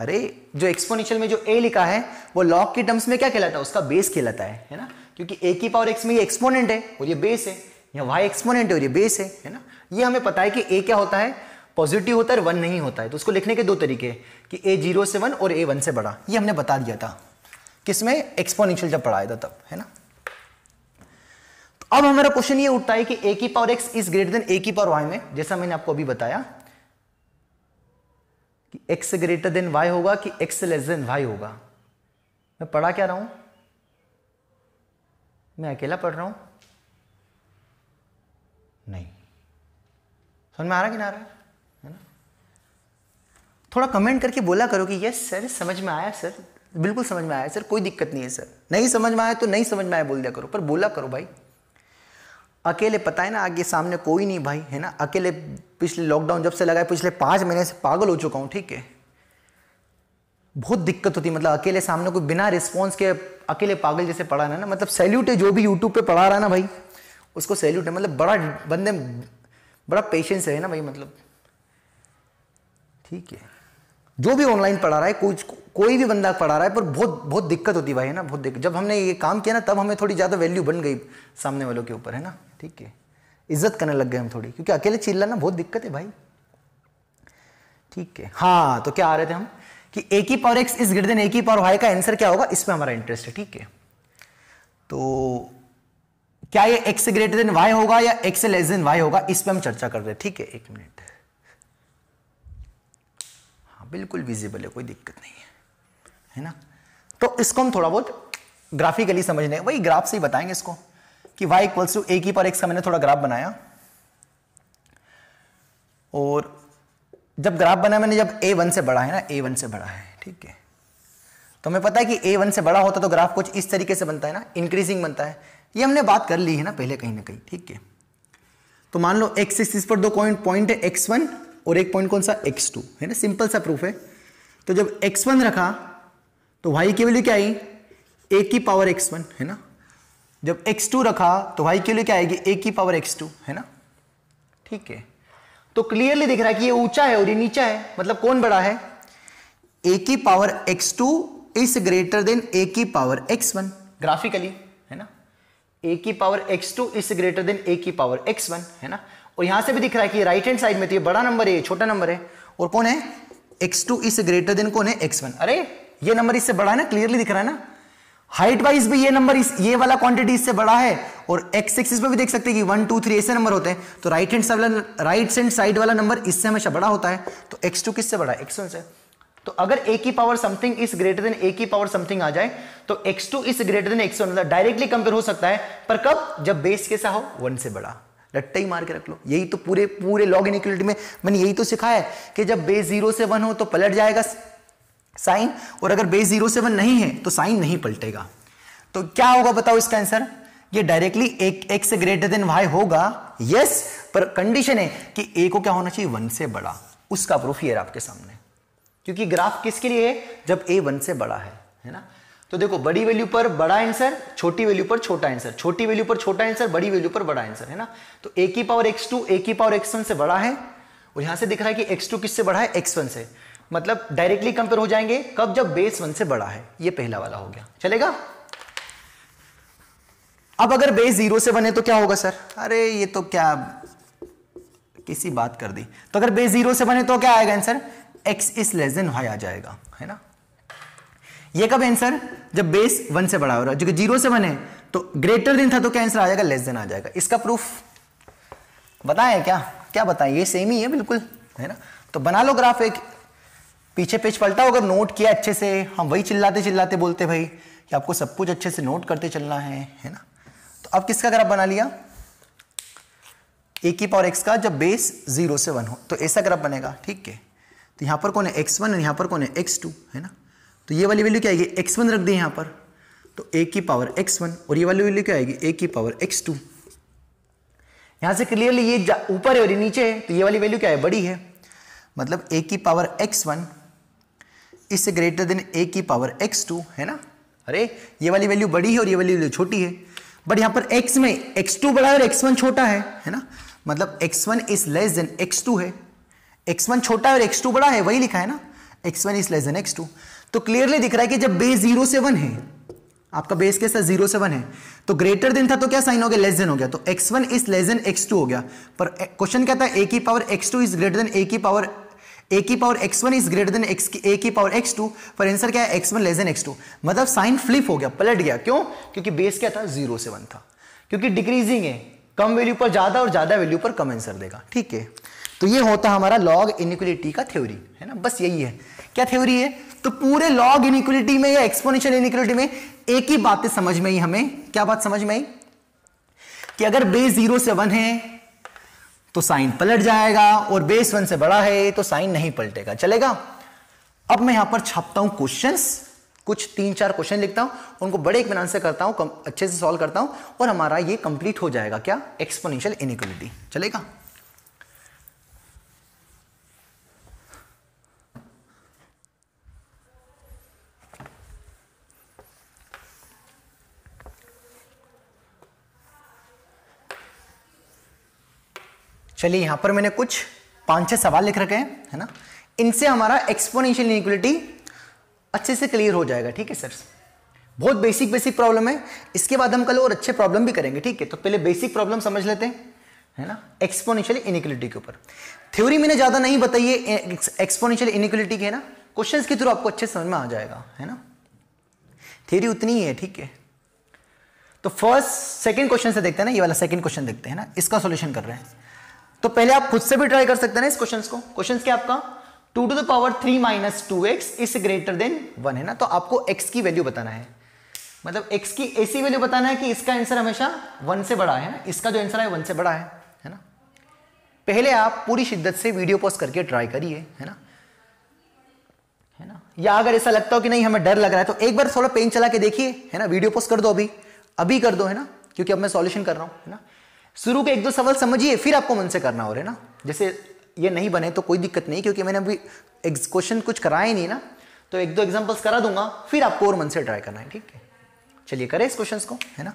अरे जो एक्सपोनेंशियल में जो ए लिखा है वो लॉग के टर्म्स में क्या कहलाता है उसका बेस कहलाता है है ना क्योंकि ए की पावर एक्स में ये एक्सपोनेंट है और ये बेस है या वाई एक्सपोनेंट है और ये बेस है है ना ये हमें पता है कि ए क्या होता है पॉजिटिव होता है वन नहीं होता है तो उसको लिखने के दो तरीके हैं कि ए जीरो से वन और ए वन से बड़ा ये हमने बता दिया था किसमें एक्सपोनेंशियल जब पढ़ाया था तब है ना तो अब हमारा क्वेश्चन ये उठता है कि ए की power x is greater than a की पावर वाई में जैसा मैंने आपको अभी बताया कि एक्स ग्रेटर देन वाई होगा कि एक्स लेस देन वाई होगा मैं पढ़ा क्या रहा हूं मैं अकेला पढ़ रहा हूँ नहीं समझ में आ रहा कि ना आ रहा है ना थोड़ा कमेंट करके बोला करो कि यस सर समझ में आया सर बिल्कुल समझ में आया सर कोई दिक्कत नहीं है सर नहीं समझ में आया तो नहीं समझ में आया बोल दिया करो पर बोला करो भाई अकेले पता है ना आगे सामने कोई नहीं भाई है ना अकेले पिछले लॉकडाउन जब से लगा है पिछले पाँच महीने से पागल हो चुका हूँ ठीक है बहुत दिक्कत होती मतलब अकेले सामने कोई बिना रिस्पॉन्स के अकेले पागल जैसे पढ़ा रहा है ना मतलब सैल्यूट है जो भी यूट्यूब पे पढ़ा रहा है ना भाई उसको सैल्यूट है मतलब बड़ा बंदे बड़ा पेशेंस है ना भाई मतलब ठीक है जो भी ऑनलाइन पढ़ा रहा है कोई कोई भी बंदा पढ़ा रहा है पर बहुत बहुत दिक्कत होती भाई है ना बहुत दिक्कत जब हमने ये काम किया ना तब हमें थोड़ी ज़्यादा वैल्यू बन गई सामने वालों के ऊपर है ना ठीक है इज्जत करने लग गए हम थोड़ी क्योंकि अकेले चिल्लाना बहुत दिक्कत है भाई ठीक है हाँ तो क्या आ रहे थे हम कि ए की power x is greater than a की पावर वाई का आंसर क्या होगा इसमें हमारा इंटरेस्ट है ठीक है तो क्या ये एक्स ग्रेटर देन वाई होगा या एक्स लेस देन वाई होगा इस पर हम चर्चा करते हैं ठीक है एक मिनट हाँ बिल्कुल विजिबल है कोई दिक्कत नहीं है है ना तो इसको हम थोड़ा बहुत ग्राफिकली समझने वही ग्राफ से ही बताएंगे इसको कि वाई इक्वल्स टू ए की पावर एक्स का मैंने थोड़ा ग्राफ बनाया और जब ग्राफ बना मैंने जब ए वन से बड़ा है ना ए वन से बड़ा है ठीक है तो हमें पता है कि ए वन से बड़ा होता तो ग्राफ कुछ इस तरीके से बनता है ना इंक्रीजिंग बनता है ये हमने बात कर ली है ना पहले कहीं ना कहीं ठीक है तो मान लो एक्स एक्सिस पर दो पॉइंट पॉइंट है एक्स वन और एक पॉइंट कौन सा एक्स टू है ना सिंपल सा प्रूफ है तो जब एक्स वन रखा तो वाई की वैल्यू क्या आई ए की पावर एक्स वन है ना जब एक्स टू रखा तो वाई की वैल्यू क्या आएगी ए की पावर एक्स टू है ना ठीक है तो क्लियरली दिख रहा है कि ये ऊंचा है और ये नीचा है मतलब कौन बड़ा है ए की power x two is greater than a की पावर एक्स वन ग्राफिकली है ना ए की power x two is greater than a की पावर एक्स वन है ना और यहां से भी दिख रहा है कि राइट हैंड साइड में तो ये बड़ा नंबर है छोटा नंबर है और कौन है x two is greater than कौन है एक्स वन अरे ये नंबर इससे बड़ा है ना क्लियरली दिख रहा है ना हाइट वाइज भी ये नंबर इस ये वाला क्वांटिटी इससे बड़ा है और एक्स एक्सिस पे भी देख सकते हैं कि वन टू थ्री ऐसे नंबर होते हैं तो right hand side right hand side वाला नंबर इससे हमेशा बड़ा होता है तो एक्स टू किससे बड़ा है एक्स वन से तो अगर ए की power something is greater than a की पावर समथिंग आ जाए तो x two is greater than x one directly compare हो सकता है पर कब जब बेस कैसा हो वन से बड़ा रट्टा ही मार के रख लो यही तो पूरे पूरे लॉग इन में मैंने यही तो सिखाया है कि जब बेस जीरो से वन हो तो पलट जाएगा साइन और अगर बेस जीरो सेवन नहीं है तो साइन नहीं पलटेगा तो क्या होगा बताओ इसका आंसर ये डायरेक्टली एक एक्स ग्रेटर देन वाई होगा यस पर कंडीशन है कि ए को क्या होना चाहिए वन से बड़ा उसका प्रूफ ये आपके सामने क्योंकि ग्राफ किसके लिए है जब ए वन से बड़ा है है ना तो देखो बड़ी वैल्यू पर बड़ा आंसर छोटी वैल्यू पर छोटा आंसर छोटी वैल्यू पर छोटा आंसर बड़ी वैल्यू पर बड़ा आंसर है ना तो ए की पावर एक्स टू ए की पावर एक्स वन से बड़ा है और यहां से दिख रहा है कि एक्स टू किससे बड़ा है एक्स वन से मतलब डायरेक्टली कंपेयर हो जाएंगे कब जब बेस वन से बड़ा है ये पहला वाला हो गया चलेगा अब अगर बेस जीरो से बने तो क्या होगा सर अरे ये तो क्या किसी बात कर दी तो अगर बेस जीरो से बने तो क्या आएगा answer x is less than y आ जाएगा है ना ये कब आंसर जब बेस वन से बड़ा हो रहा है जो जीरो से बने तो ग्रेटर देन था तो क्या आंसर आ जाएगा लेस देन आ जाएगा इसका प्रूफ बताएं क्या क्या बताएं ये सेम ही है बिल्कुल है ना तो बना लो ग्राफ एक पीछे पेज पलटा अगर नोट किया अच्छे से हम वही चिल्लाते चिल्लाते बोलते भाई कि आपको सब कुछ अच्छे से नोट करते चलना है है ना तो अब किसका ग्राफ बना लिया ए की पावर एक्स का जब बेस जीरो से वन हो तो ऐसा ग्राफ बनेगा ठीक है तो यहां पर कौन है एक्स वन और पर कौन है एक्स टू है ना तो ये वाली वैल्यू क्या आएगी एक्स वन रख दी यहां पर तो ए की पावर एक्स वन और ये वाली वैल्यू क्या आएगी ए की पावर एक्स टू यहां से क्लियरली ये ऊपर है और ये नीचे है तो ये वाली वैल्यू क्या है बड़ी है मतलब ए की पावर एक्स वन इससे ग्रेटर देन ए की पावर एक्स टू है ना अरे ये वाली वैल्यू बड़ी है और ये वाली वैल्यू छोटी है बट यहाँ पर एक्स में एक्स टू बड़ा है और वन छोटा है है ना मतलब x one is less than x two है एक्स वन छोटा है और टू बड़ा है वही लिखा है ना x one is less than x two तो क्लियरली दिख रहा है कि जब बेस जीरो से वन है आपका बेस के साथ जीरो से वन है तो ग्रेटर देन था तो क्या साइन हो गया लेस देन हो गया तो x one is less than x two हो गया पर क्वेश्चन कहता है ए की power x two is greater than a की पावर ए की power x one is greater than x a की पावर एक्स टू पर आंसर क्या है x one less than x two मतलब साइन फ्लिप हो गया पलट गया क्यों क्योंकि बेस क्या था जीरो से वन था क्योंकि डिक्रीजिंग है कम वैल्यू पर ज्यादा और ज्यादा वैल्यू पर कम आंसर देगा ठीक है तो ये होता हमारा लॉग इनिक्वलिटी का थ्योरी है ना बस यही है क्या थ्योरी है तो पूरे लॉग इनिक्वलिटी में या एक्सपोनेंशियल इनिक्वलिटी में एक ही बातें समझ में आई हमें क्या बात समझ में आई कि अगर बेस जीरो से वन है तो साइन पलट जाएगा और बेस वन से बड़ा है तो साइन नहीं पलटेगा चलेगा अब मैं यहां पर छापता हूं क्वेश्चन कुछ तीन चार क्वेश्चन लिखता हूं उनको बड़े इतमान से करता हूं अच्छे से सॉल्व करता हूं और हमारा ये कंप्लीट हो जाएगा क्या एक्सपोनेंशियल इनिक्वलिटी चलेगा चलिए यहां पर मैंने कुछ पांच छह सवाल लिख रखे हैं है ना इनसे हमारा एक्सपोनेंशियल इनिक्वलिटी अच्छे से क्लियर हो जाएगा ठीक है सर बहुत बेसिक बेसिक प्रॉब्लम है इसके बाद हम कल और अच्छे प्रॉब्लम भी करेंगे ठीक है तो पहले बेसिक प्रॉब्लम समझ लेते हैं है ना एक्सपोनेंशियल इनिक्वलिटी के ऊपर थ्योरी मैंने ज़्यादा नहीं बताई है एक्सपोनेंशियल इनिक्वलिटी की है ना क्वेश्चन के थ्रू आपको अच्छे समझ में आ जाएगा है ना थ्योरी उतनी ही है ठीक है तो फर्स्ट सेकंड क्वेश्चन से देखते हैं ना ये वाला सेकंड क्वेश्चन देखते हैं ना इसका सॉल्यूशन कर रहे हैं तो पहले आप खुद से भी ट्राई कर सकते हैं इस क्वेश्चन को क्वेश्चन क्या आपका two to the power three minus two x is greater than one है ना तो आपको एक्स की वैल्यू बताना है मतलब x की ऐसी वैल्यू बताना है कि इसका आंसर हमेशा वन से बड़ा है ना इसका जो आंसर है वन से बड़ा है है ना पहले आप पूरी शिद्दत से वीडियो पॉज करके ट्राई करिए है ना है ना या अगर ऐसा लगता हो कि नहीं हमें डर लग रहा है तो एक बार थोड़ा पेन चला के देखिए है ना वीडियो पॉज कर दो अभी अभी कर दो है ना क्योंकि अब मैं सॉल्यूशन कर रहा हूँ है ना शुरू के एक दो सवाल समझिए फिर आपको मन से करना हो है ना जैसे ये नहीं बने तो कोई दिक्कत नहीं क्योंकि मैंने अभी क्वेश्चन कुछ कराया ही नहीं ना तो एक दो एग्जाम्पल्स करा दूंगा फिर आपको और मन से ट्राई करना है ठीक है चलिए करें इस क्वेश्चन को है ना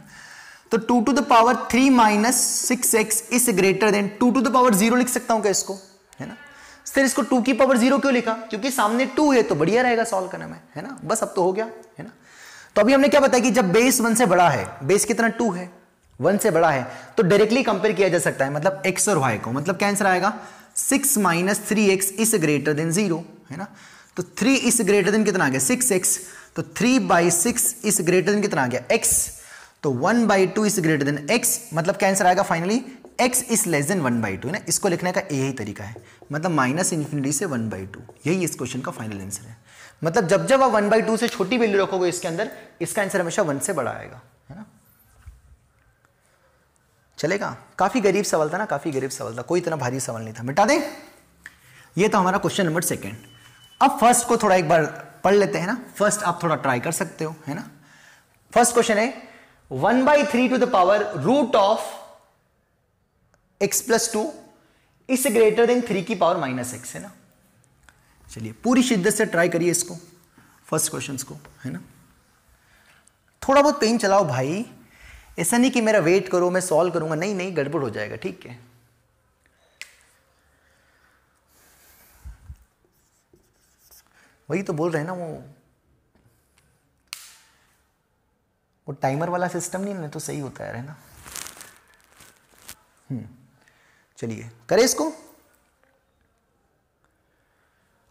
तो two to the power three minus six x is greater than two to the power zero लिख सकता हूं क्या इसको है ना सर इसको टू की पावर जीरो क्यों लिखा क्योंकि सामने टू है तो बढ़िया रहेगा सॉल्व करने में है ना बस अब तो हो गया है ना तो अभी हमने क्या बताया कि जब बेस वन से बड़ा है बेस कितना टू है वन से बड़ा है तो डायरेक्टली कंपेयर किया जा सकता है मतलब एक्स और वाई को मतलब क्या आंसर आएगा six minus three x is greater than zero है ना तो थ्री इज ग्रेटर देन कितना आ गया सिक्स एक्स तो three by six is greater than कितना आ गया एक्स तो one by two is greater than x मतलब क्या आंसर आएगा finally x is less than one by two है ना इसको लिखने का यही तरीका है मतलब माइनस इन्फिनिटी से वन बाई टू यही इस क्वेश्चन का फाइनल आंसर है मतलब जब जब आप वन बाई टू से छोटी वैल्यू रखोगे इसके अंदर इसका आंसर हमेशा वन से बड़ा आएगा चलेगा काफ़ी गरीब सवाल था ना काफ़ी गरीब सवाल था कोई इतना भारी सवाल नहीं था मिटा दें ये तो हमारा क्वेश्चन नंबर सेकेंड अब फर्स्ट को थोड़ा एक बार पढ़ लेते हैं ना फर्स्ट आप थोड़ा ट्राई कर सकते हो है ना फर्स्ट क्वेश्चन है one by three to the power root of x plus two is greater than three की पावर माइनस एक्स है ना चलिए पूरी शिद्दत से ट्राई करिए इसको फर्स्ट क्वेश्चन को है ना थोड़ा बहुत पेन चलाओ भाई ऐसा नहीं कि मेरा वेट करो मैं सॉल्व करूंगा नहीं नहीं गड़बड़ हो जाएगा ठीक है वही तो बोल रहे हैं ना वो वो टाइमर वाला सिस्टम नहीं ना तो सही होता है ना हम्म, चलिए करें इसको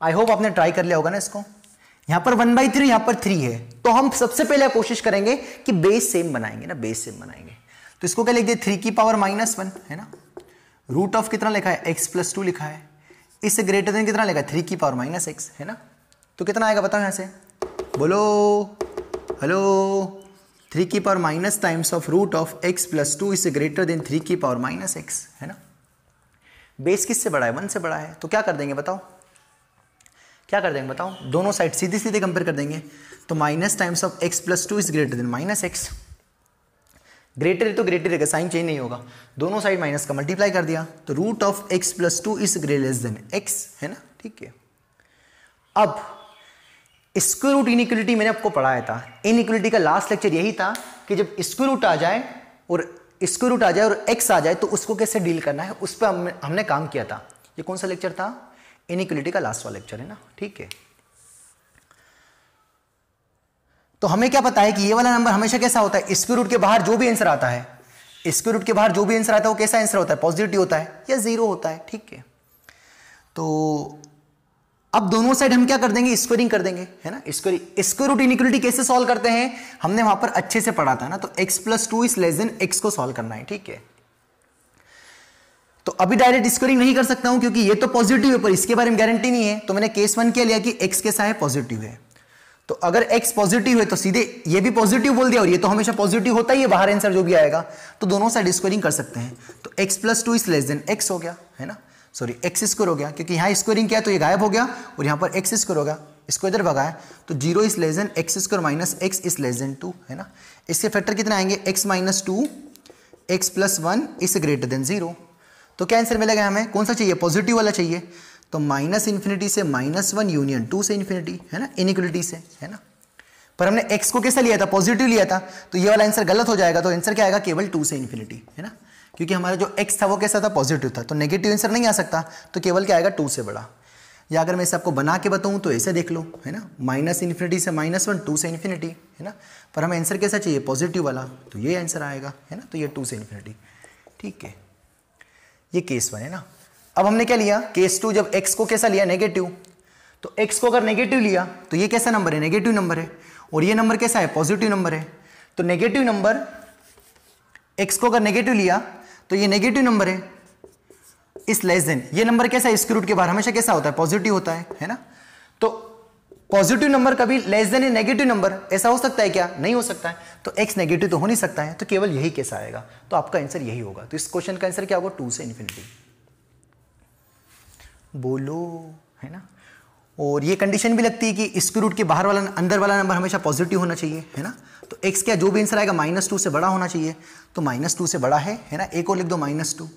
आई होप आपने ट्राई कर लिया होगा ना इसको यहां पर वन बाई थ्री यहां पर थ्री है तो हम सबसे पहले कोशिश करेंगे कि बेस सेम बनाएंगे ना बेस सेम बनाएंगे तो इसको क्या लिख दिया थ्री की पावर माइनस वन है ना रूट ऑफ कितना लिखा है एक्स प्लस टू लिखा है इससे ग्रेटर देन कितना लिखा है थ्री की पावर माइनस एक्स है ना तो कितना आएगा बताओ यहां से बोलो हेलो थ्री की power minus times of root of x plus two इससे ग्रेटर देन थ्री की पावर माइनस एक्स है ना बेस किससे बड़ा है वन से बड़ा है तो क्या कर देंगे बताओ क्या कर देंगे बताओ दोनों साइड सीधे सीधे कंपेयर कर देंगे तो minus times of x plus two is greater than minus x greater तो ग्रेटर रहेगा साइन चेंज नहीं होगा दोनों साइड माइनस का मल्टीप्लाई कर दिया तो root of x plus two is greater less than x है ना ठीक है अब स्क्वायर रूट इनिक्वलिटी मैंने आपको पढ़ाया था इनिक्वलिटी का लास्ट लेक्चर यही था कि जब स्क्वायर रूट आ जाए और स्क्वायर रूट आ जाए और एक्स आ जाए तो उसको कैसे डील करना है उस पर हम, हमने काम किया था ये कौन सा लेक्चर था इनिक्वलिटी का लास्ट वाला लेक्चर है ना ठीक है तो हमें क्या पता है कि ये वाला नंबर हमेशा कैसा होता है स्क्वेयर रूट के बाहर जो भी आंसर आता है स्क्वेयर रूट के बाहर जो भी आंसर आता है वो कैसा आंसर होता है पॉजिटिव होता है या जीरो होता है ठीक है तो अब दोनों साइड हम क्या कर देंगे स्क्वेयरिंग कर देंगे है ना स्क्वेयर स्क्वेयर रूट इनिक्वलिटी कैसे सॉल्व करते हैं हमने वहां पर अच्छे से पढ़ा था ना तो x plus two is less than x को सॉल्व करना है ठीक है तो अभी डायरेक्ट स्कोरिंग नहीं कर सकता हूं क्योंकि ये तो पॉजिटिव है पर इसके बारे में गारंटी नहीं है तो मैंने केस वन क्या लिया कि एक्स कैसा है पॉजिटिव है तो अगर एक्स पॉजिटिव है तो सीधे ये भी पॉजिटिव बोल दिया और ये तो हमेशा पॉजिटिव होता ही है बाहर आंसर जो भी आएगा तो दोनों साइड स्कोरिंग कर सकते हैं तो x plus two is less than x हो गया है ना सॉरी एक्स स्क्र हो गया क्योंकि यहां स्कोरिंग किया तो ये गायब हो गया और यहां पर एक्स स्क्र हो गया इसको इधर भगाया तो zero is less than x square minus x is less than two है ना इसके फैक्टर कितने आएंगे x minus two x plus one is greater than zero तो क्या आंसर मिलेगा हमें कौन सा चाहिए पॉजिटिव वाला चाहिए तो माइनस इन्फिनिटी से माइनस वन यूनियन टू से इन्फिनिटी है ना इनिक्वलिटी से है ना पर हमने x को कैसे लिया था पॉजिटिव लिया था तो ये वाला आंसर गलत हो जाएगा तो आंसर क्या आएगा केवल टू से इन्फिनिटी है ना क्योंकि हमारा जो x था वो कैसा था पॉजिटिव था तो नेगेटिव आंसर नहीं आ सकता तो केवल क्या आएगा टू से बड़ा या अगर मैं इसे आपको बना के बताऊँ तो ऐसे देख लो है ना माइनस इन्फिनिटी से माइनस वन टू से इन्फिनिटी है ना पर हमें आंसर कैसा चाहिए पॉजिटिव वाला तो ये आंसर आएगा है ना तो ये टू से इन्फिनिटी ठीक है ये केस वन है ना अब हमने क्या लिया केस टू जब एक्स को कैसा लिया नेगेटिव तो एक्स को अगर नेगेटिव लिया तो ये कैसा नंबर है नेगेटिव नंबर है और ये नंबर कैसा है पॉजिटिव नंबर है तो नेगेटिव नंबर एक्स को अगर नेगेटिव लिया तो ये नेगेटिव नंबर है इस लेस देन ये नंबर कैसा है स्क्रूट के बाहर हमेशा कैसा होता है पॉजिटिव होता है है ना तो पॉजिटिव नंबर कभी less than a negative number ऐसा हो सकता है क्या नहीं हो सकता है तो एक्स नेगेटिव तो हो नहीं सकता है तो केवल यही केस आएगा तो आपका आंसर यही होगा तो इस क्वेश्चन का आंसर क्या होगा टू से इन्फिनिटी बोलो है ना और ये कंडीशन भी लगती है कि इसके रूट के बाहर वाला अंदर वाला नंबर हमेशा पॉजिटिव होना चाहिए है ना तो एक्स क्या जो भी आंसर आएगा माइनस टू से बड़ा होना चाहिए तो माइनस टू से बड़ा है है ना एक और लिख दो माइनस टू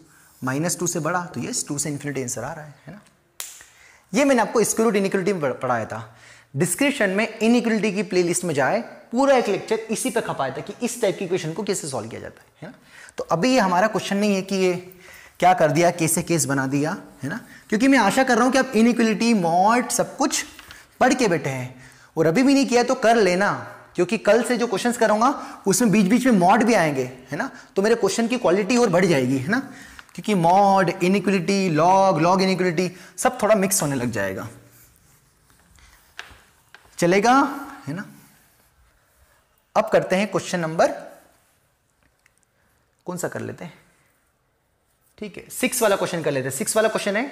माइनस टू से बड़ा तो ये टू से इन्फिनिटी आंसर आ रहा है ना ये मैंने आपको स्क्रू रूट इनिक्वलिटी में पढ़ाया था डिस्क्रिप्शन में इनइक्वलिटी की प्लेलिस्ट में जाए पूरा एक लेक्चर इसी पे खपाया था कि इस टाइप की क्वेश्चन को कैसे सॉल्व किया जाता है है ना तो अभी ये हमारा क्वेश्चन नहीं है कि ये क्या कर दिया कैसे केस बना दिया है ना क्योंकि मैं आशा कर रहा हूं कि आप इनइक्वलिटी मॉड सब कुछ पढ़ के बैठे हैं और अभी भी नहीं किया तो कर लेना क्योंकि कल से जो क्वेश्चंस करूँगा उसमें बीच बीच में मॉड भी आएंगे है ना तो मेरे क्वेश्चन की क्वालिटी और बढ़ जाएगी है ना क्योंकि mod inequality log log inequality सब थोड़ा मिक्स होने लग जाएगा चलेगा है ना अब करते हैं क्वेश्चन नंबर कौन सा कर लेते हैं ठीक है सिक्स वाला क्वेश्चन कर लेते हैं सिक्स वाला क्वेश्चन है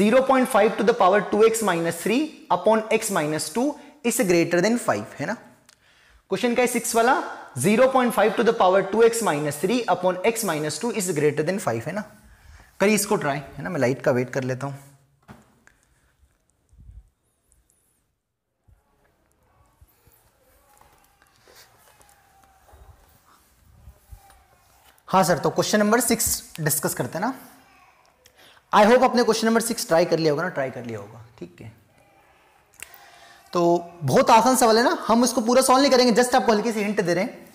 0.5 to the power two x minus three upon x minus two is greater than five है ना क्वेश्चन का है सिक्स वाला 0.5 to the power two x minus three upon x minus two is greater than five है ना करिए इसको try है ना मैं लाइट का वेट कर लेता हूं हाँ सर तो क्वेश्चन नंबर सिक्स डिस्कस करते हैं ना आई होप आपने क्वेश्चन नंबर सिक्स ट्राई कर लिया होगा ना ट्राई कर लिया होगा ठीक है तो बहुत आसान सवाल है ना हम इसको पूरा सॉल्व नहीं करेंगे जस्ट आपको हल्की से हिंट दे रहे हैं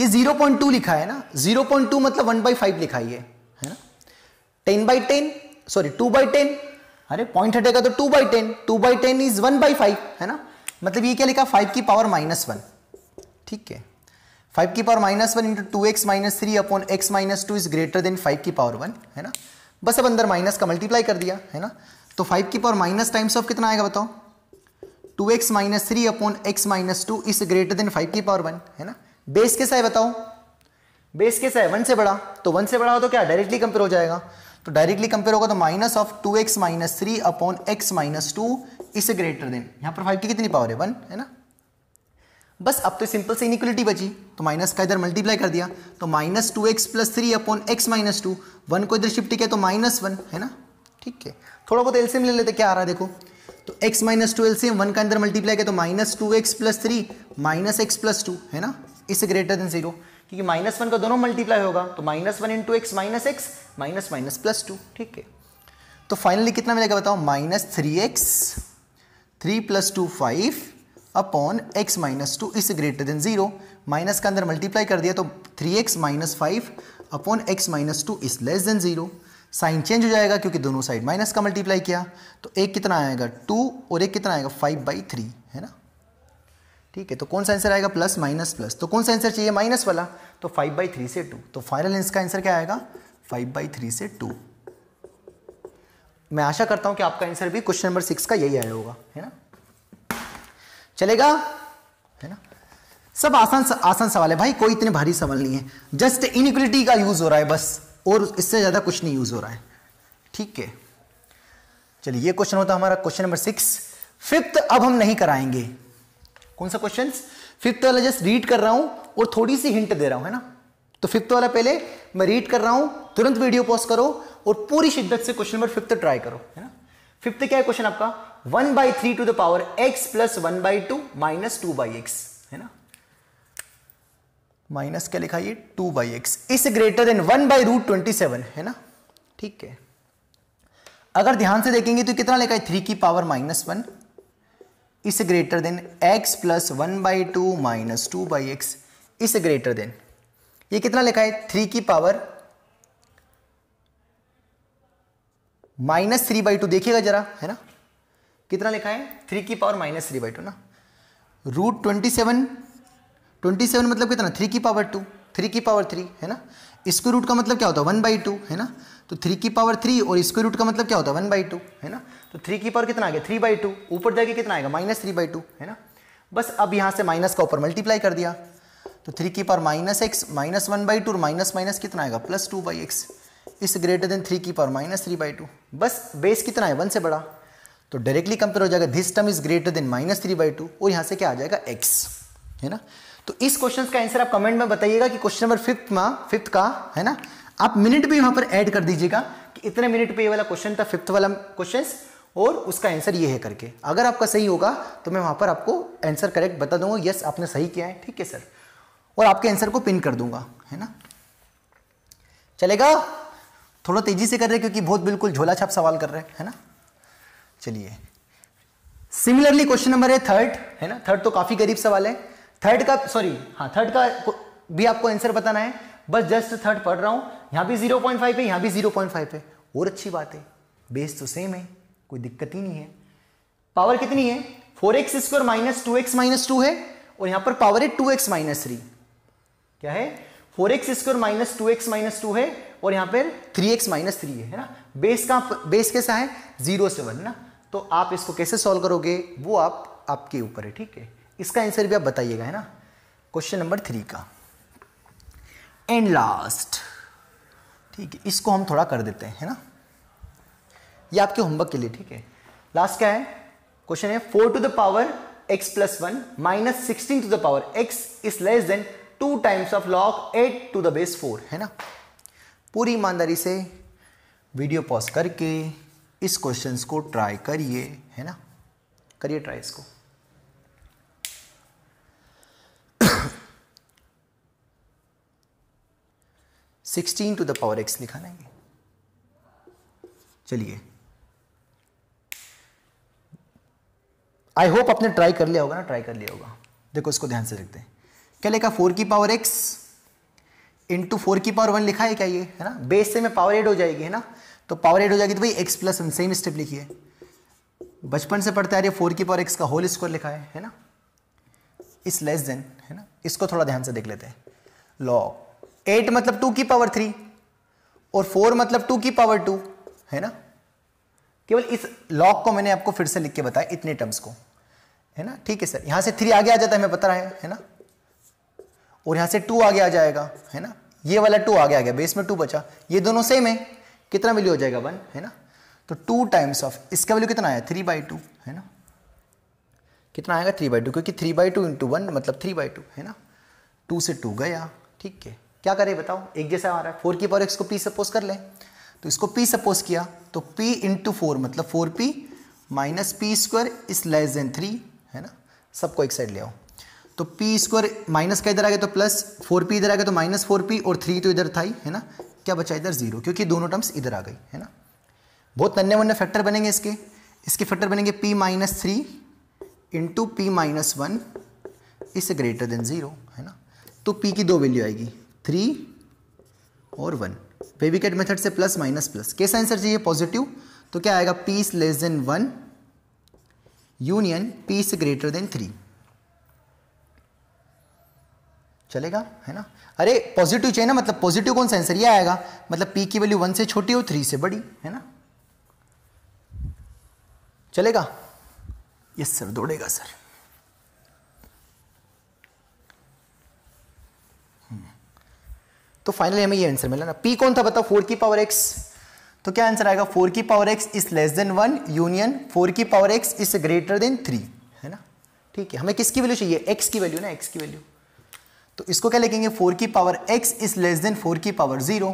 ये 0.2 लिखा है ना 0.2 मतलब 1 बाई फाइव लिखा है है ना 10 by ten sorry 2 by ten अरे पॉइंट हटेगा तो 2 by ten two by ten is 1 by five है ना मतलब ये क्या लिखा 5 की पावर माइनस वन ठीक है फाइव की power minus one into two x minus three upon x minus two is greater than five की पावर वन है ना बस अब अंदर माइनस का मल्टीप्लाई कर दिया है ना तो फाइव की पावर माइनस टाइम्स ऑफ कितना आएगा बताओ two x minus three upon x minus two is greater than five की पावर वन है ना बेस कैसा है बताओ बेस कैसा है वन से बड़ा तो वन से बड़ा हो तो क्या डायरेक्टली कंपेयर हो जाएगा तो डायरेक्टली कंपेयर होगा तो minus of two x minus three upon x minus two is greater than यहाँ पर फाइव की कितनी पावर है वन है ना बस अब तो सिंपल से इनिक्वलिटी बची तो माइनस का इधर मल्टीप्लाई कर दिया तो minus two x plus three upon x minus two one को इधर शिफ्ट किया तो माइनस वन है ना ठीक है थोड़ा बहुत एलसीएम ले लेते क्या आ रहा है देखो तो x minus two LCM one का अंदर मल्टीप्लाई किया तो minus two x plus three minus x plus two है ना इससे ग्रेटर देन जीरो क्योंकि माइनस वन का दोनों मल्टीप्लाई होगा तो minus one into x minus x minus minus plus two ठीक है तो फाइनली कितना मिलेगा बताओ minus three x three plus two five upon x minus two is greater than zero minus का अंदर मल्टीप्लाई कर दिया तो three x minus five upon x minus two is less than zero sign change हो जाएगा क्योंकि दोनों side minus का मल्टीप्लाई किया तो एक कितना आएगा टू और एक कितना आएगा फाइव बाई थ्री है ना ठीक है तो कौन सा आंसर आएगा प्लस माइनस प्लस तो कौन सा आंसर चाहिए माइनस वाला तो फाइव बाई थ्री से टू तो फाइनल का आंसर क्या आएगा फाइव बाई थ्री से टू मैं आशा करता हूं कि आपका आंसर भी क्वेश्चन नंबर सिक्स का यही आया होगा है ना चलेगा है ना सब आसान आसान सवाल है भाई कोई इतने भारी सवाल नहीं है जस्ट इनिक्विटी का यूज हो रहा है बस और इससे ज़्यादा कुछ नहीं यूज हो रहा है ठीक है चलिए ये क्वेश्चन होता हमारा क्वेश्चन नंबर सिक्स फिफ्थ अब हम नहीं कराएंगे कौन सा क्वेश्चन फिफ्थ वाला जस्ट रीड कर रहा हूं और थोड़ी सी हिंट दे रहा हूं है ना तो फिफ्थ वाला पहले मैं रीड कर रहा हूं तुरंत वीडियो पॉज करो और पूरी शिद्दत से क्वेश्चन नंबर फिफ्थ ट्राई करो है ना फिफ्थ क्या है क्वेश्चन आपका one by three to the power x plus one by two minus two by x है ना माइनस क्या लिखा ये two by x is greater than one by root twenty seven है ना ठीक है अगर ध्यान से देखेंगे तो कितना लिखा है थ्री की power minus one is greater than x plus one by two minus two by x is greater than ये कितना लिखा है थ्री की power minus three by two देखिएगा जरा है ना कितना लिखा है थ्री की power minus three by two ना root twenty seven twenty seven मतलब कितना थ्री की पावर टू थ्री की पावर थ्री है ना स्क्वायर रूट का मतलब क्या होता है वन बाई टू है ना तो थ्री की पावर थ्री और इसको रूट का मतलब क्या होता है वन बाई टू है ना तो थ्री की पावर कितना आ गया थ्री बाई टू ऊपर जाके कितना आएगा माइनस थ्री बाई टू है ना बस अब यहाँ से माइनस का ऊपर मल्टीप्लाई कर दिया तो थ्री की power minus x minus one by two और माइनस माइनस कितना आएगा plus two by x is greater than three की power minus three by two बस बेस कितना है वन से बड़ा तो डायरेक्टली कंपेयर हो जाएगा this term is greater than minus three by two और यहां से क्या आ जाएगा एक्स है ना तो इस क्वेश्चन का आंसर आप कमेंट में बताइएगा कि क्वेश्चन नंबर फिफ्थ में फिफ्थ का है ना आप मिनट भी वहां पर ऐड कर दीजिएगा कि इतने मिनट पे ये वाला क्वेश्चन था फिफ्थ वाला क्वेश्चन और उसका आंसर ये है करके अगर आपका सही होगा तो मैं वहां पर आपको आंसर करेक्ट बता दूंगा यस आपने सही किया है ठीक है सर और आपके आंसर को पिन कर दूंगा है ना चलेगा थोड़ा तेजी से कर रहे क्योंकि बहुत बिल्कुल झोला छाप सवाल कर रहे हैं है ना चलिए सिमिलरली क्वेश्चन नंबर है थर्ड है ना थर्ड तो काफी गरीब सवाल है थर्ड का सॉरी हाँ थर्ड का भी आपको आंसर बताना है बस जस्ट थर्ड पढ़ रहा हूं यहां भी 0.5 है यहां भी 0.5 है और अच्छी बात है बेस तो सेम है कोई दिक्कत ही नहीं है पावर कितनी है four x square minus two x minus two है और यहां पर पावर है टू एक्स माइनस थ्री क्या है four x square minus two x minus two है और यहां पर थ्री एक्स माइनस थ्री है ना बेस का बेस कैसा है जीरो से वन ना तो आप इसको कैसे सॉल्व करोगे वो आप आपके ऊपर है ठीक है इसका आंसर भी आप बताइएगा है ना क्वेश्चन नंबर थ्री का एंड लास्ट ठीक है इसको हम थोड़ा कर देते हैं है ना ये आपके होमवर्क के लिए ठीक है लास्ट क्या है क्वेश्चन है four to the power x plus one minus sixteen to the power x is less than two times of log eight to the base four है ना पूरी ईमानदारी से वीडियो पॉज करके इस क्वेश्चन को ट्राई करिए है ना करिए ट्राई इसको sixteen to the power x लिखा ना चलिए आई होप आपने ट्राई कर लिया होगा ना ट्राई कर लिया होगा देखो इसको ध्यान से देखते हैं क्या लिखा फोर की पावर एक्स इंटू फोर की पावर वन लिखा है क्या ये है ना बेस से में पावर एड हो जाएगी है ना तो पावर एट हो जाएगी तो भाई x plus one same step लिखिए बचपन से पढ़ते आ रही है फोर की पावर एक्स का होल स्क्वायर लिखा है है ना इस लेस देन है ना इसको थोड़ा ध्यान से देख लेते हैं लॉग एट मतलब टू की पावर थ्री और फोर मतलब टू की पावर टू है ना केवल इस लॉग को मैंने आपको फिर से लिख के बताया इतने टर्म्स को है ना ठीक है सर यहां से थ्री आगे आ जाता है हमें पता है है ना और यहां से टू आगे आ जाएगा है ना ये वाला टू आगे आ गया बेस में टू बचा ये दोनों सेम है कितना वैल्यू हो जाएगा वन है ना तो टू टाइम्स ऑफ इसका वैल्यू कितना आया थ्री बाई टू है ना कितना आएगा थ्री बाई टू क्योंकि three by two into one मतलब थ्री बाई टू है ना टू से टू गया ठीक है क्या करें बताओ एक जैसा है फोर की पावर एक्स को पी सपोज कर लें तो इसको पी सपोज किया तो पी इंटू फोर मतलब four p minus p square is less than three है ना सबको एक साइड ले आओ तो पी स्क्वायर माइनस का इधर आ गया तो प्लस फोर पी इधर आ गया तो माइनस फोर पी और थ्री तो इधर था ही है ना क्या बचा इधर जीरो क्योंकि दोनों टर्म्स इधर आ गई है ना बहुत नन्हे वन्य फैक्टर बनेंगे इसके इसके फैक्टर बनेंगे p minus three into p minus one is greater than zero है ना तो पी की दो वैल्यू आएगी थ्री और वन बेबीकेट मेथड से प्लस माइनस प्लस कैसा आंसर चाहिए पॉजिटिव तो क्या आएगा p is less than one union p is greater than three चलेगा है ना अरे पॉजिटिव चाहिए ना मतलब पॉजिटिव कौन सा आंसर ये आएगा मतलब पी की वैल्यू वन से छोटी और थ्री से बड़ी है ना चलेगा यस सर दौड़ेगा सर हम्म। तो फाइनली हमें ये आंसर मिला ना पी कौन था बताओ फोर की पावर एक्स तो क्या आंसर आएगा फोर की power x is less than one union four की power x is greater than three है ना ठीक है हमें किसकी वैल्यू चाहिए एक्स की वैल्यू ना एक्स की वैल्यू तो इसको क्या लिखेंगे फोर की power x is less than four की पावर जीरो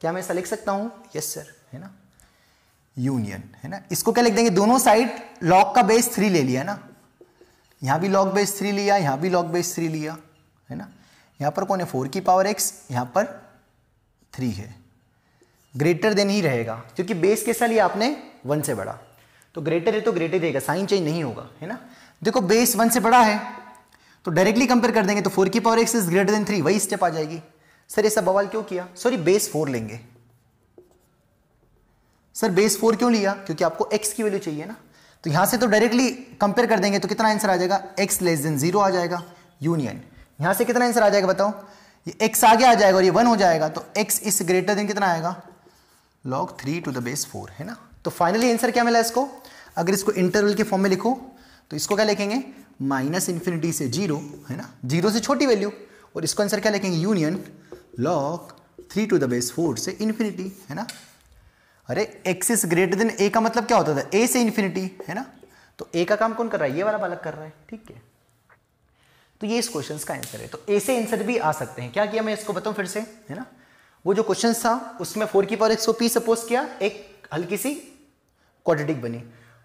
क्या मैं ऐसा लिख सकता हूं यस सर है ना यूनियन है ना इसको क्या लिख देंगे दोनों साइड लॉग का बेस थ्री ले लिया ना यहां भी लॉग बेस थ्री लिया यहां भी लॉग बेस थ्री लिया है ना यहां पर कौन है फोर की पावर एक्स यहां पर थ्री है ग्रेटर देन ही रहेगा क्योंकि बेस कैसा लिया आपने वन से बड़ा तो ग्रेटर है तो ग्रेटर देगा साइन चेंज नहीं होगा है ना देखो बेस वन से बड़ा है तो डायरेक्टली कंपेयर कर देंगे तो फोर की power x is greater than three वही स्टेप आ जाएगी सर ये सब बवाल क्यों किया सॉरी बेस फोर लेंगे सर बेस फोर क्यों लिया क्योंकि आपको एक्स की वैल्यू चाहिए ना तो यहां से तो डायरेक्टली कंपेयर कर देंगे तो कितना आंसर आ जाएगा एक्स लेस देन जीरो आ जाएगा यूनियन यहां से कितना आंसर आ जाएगा बताओ ये एक्स आगे आ जाएगा और ये वन हो जाएगा तो एक्स इस ग्रेटर देन कितना आएगा log three to the base four है ना तो फाइनली आंसर क्या मिला इसको अगर इसको इंटरवल के फॉर्म में लिखो तो इसको क्या लिखेंगे माइनस इन्फिनिटी से जीरो है ना जीरो से छोटी वैल्यू और इसको आंसर क्या लिखेंगे union log three to the base four से इन्फिनिटी है ना अरे x is greater than a का मतलब क्या होता था ए से इन्फिनिटी है ना तो ए का काम कौन कर रहा है ये वाला बालक कर रहा है ठीक है तो ये इस क्वेश्चन का आंसर है तो ए से आंसर भी आ सकते हैं क्या किया मैं इसको बताऊं फिर से है ना वो जो क्वेश्चन था उसमें फोर की पावर एक्स को पी सपोज किया एक हल्की सी क्वाड्रेटिक बनी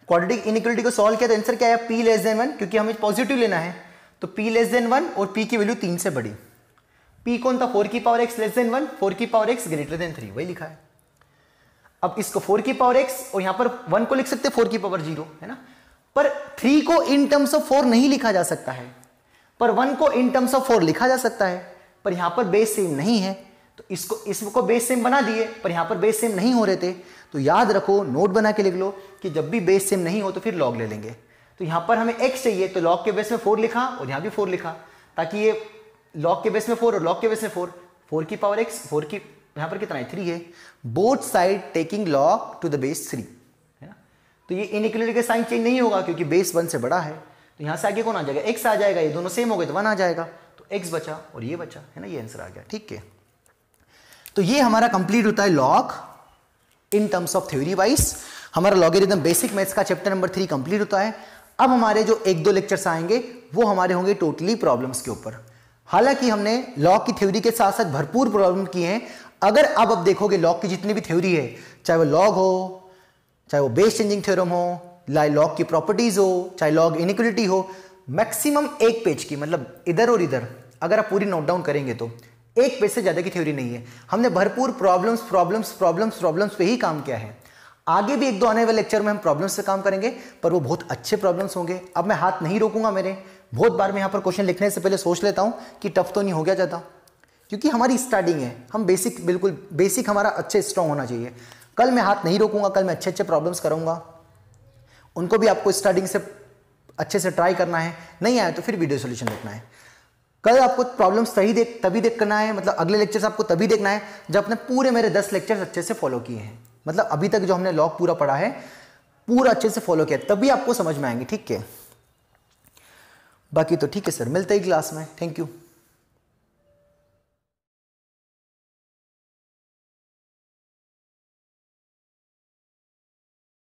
क्वाड्रेटिक इनिक्वलिटी को सॉल्व किया तो आंसर क्या आया पी लेस देन वन क्योंकि हमें पॉजिटिव लेना है तो पी लेस देन वन और पी की वैल्यू तीन से बड़ी पी कौन था फोर की power x less than one four की power x greater than three वही लिखा है अब इसको फोर की पावर एक्स और यहां पर वन को लिख सकते हैं फोर की पावर जीरो है ना पर थ्री को इन टर्म्स ऑफ फोर नहीं लिखा जा सकता है पर वन को इन टर्म्स ऑफ फोर लिखा जा सकता है पर यहां पर बेस सेम नहीं है तो इसको इसको बेस सेम बना दिए पर यहां पर बेस सेम नहीं हो रहे थे तो याद रखो नोट बना के लिख लो कि जब भी बेस सेम नहीं हो तो फिर लॉग ले लेंगे तो यहां पर हमें एक्स चाहिए तो लॉग के बेस में फोर लिखा और यहां भी फोर लिखा ताकि ये लॉग के बेस में फोर और लॉग के बेस में फोर फोर की पावर एक्स फोर की यहां पर कितना है थ्री है both side taking log to the base three है ना तो ये इनिक्वलिटी का साइन चेंज नहीं होगा क्योंकि बेस वन से बड़ा है तो यहां से आगे कौन आ जाएगा एक्स आ जाएगा ये दोनों सेम हो गए तो वन आ जाएगा तो एक्स बचा और ये बचा है ना ये आंसर आ गया ठीक है तो ये हमारा कंप्लीट होता है log in terms of theory wise हमारा लॉगरिदम बेसिक मैथ्स का चैप्टर नंबर थ्री कंप्लीट होता है अब हमारे जो एक दो लेक्चर्स आएंगे वो हमारे होंगे टोटली प्रॉब्लम्स के ऊपर हालांकि हमने लॉग की थ्योरी के साथ साथ भरपूर प्रॉब्लम की हैं अगर अब देखोगे लॉग की जितनी भी थ्योरी है चाहे वो लॉग हो चाहे वो बेस चेंजिंग थ्योरम हो लाइ लॉग की प्रॉपर्टीज हो चाहे लॉग इनिक्वलिटी हो मैक्सिमम एक पेज की मतलब इधर और इधर अगर आप पूरी नोट डाउन करेंगे तो एक पेज से ज़्यादा की थ्योरी नहीं है हमने भरपूर प्रॉब्लम्स प्रॉब्लम्स प्रॉब्लम्स प्रॉब्लम्स पे ही काम किया है आगे भी एक दो आने वाले लेक्चर में हम प्रॉब्लम्स से काम करेंगे पर वो बहुत अच्छे प्रॉब्लम्स होंगे अब मैं हाथ नहीं रोकूंगा मेरे बहुत बार मैं यहाँ पर क्वेश्चन लिखने से पहले सोच लेता हूँ कि टफ तो नहीं हो गया ज्यादा क्योंकि हमारी स्टार्टिंग है हम बेसिक बिल्कुल बेसिक हमारा अच्छे स्ट्रांग होना चाहिए कल मैं हाथ नहीं रोकूंगा कल मैं अच्छे अच्छे प्रॉब्लम्स करूंगा उनको भी आपको स्टार्टिंग से अच्छे से ट्राई करना है नहीं आया तो फिर वीडियो सोल्यूशन देखना है कल आपको प्रॉब्लम सही देख तभी देख करना है मतलब अगले लेक्चर्स आपको तभी देखना है जब आपने पूरे मेरे दस लेक्चर्स अच्छे से फॉलो किए हैं मतलब अभी तक जो हमने लॉग पूरा पढ़ा है पूरा अच्छे से फॉलो किया तभी आपको समझ में आएंगे ठीक है बाकी तो ठीक है सर मिलते ही क्लास में थैंक यू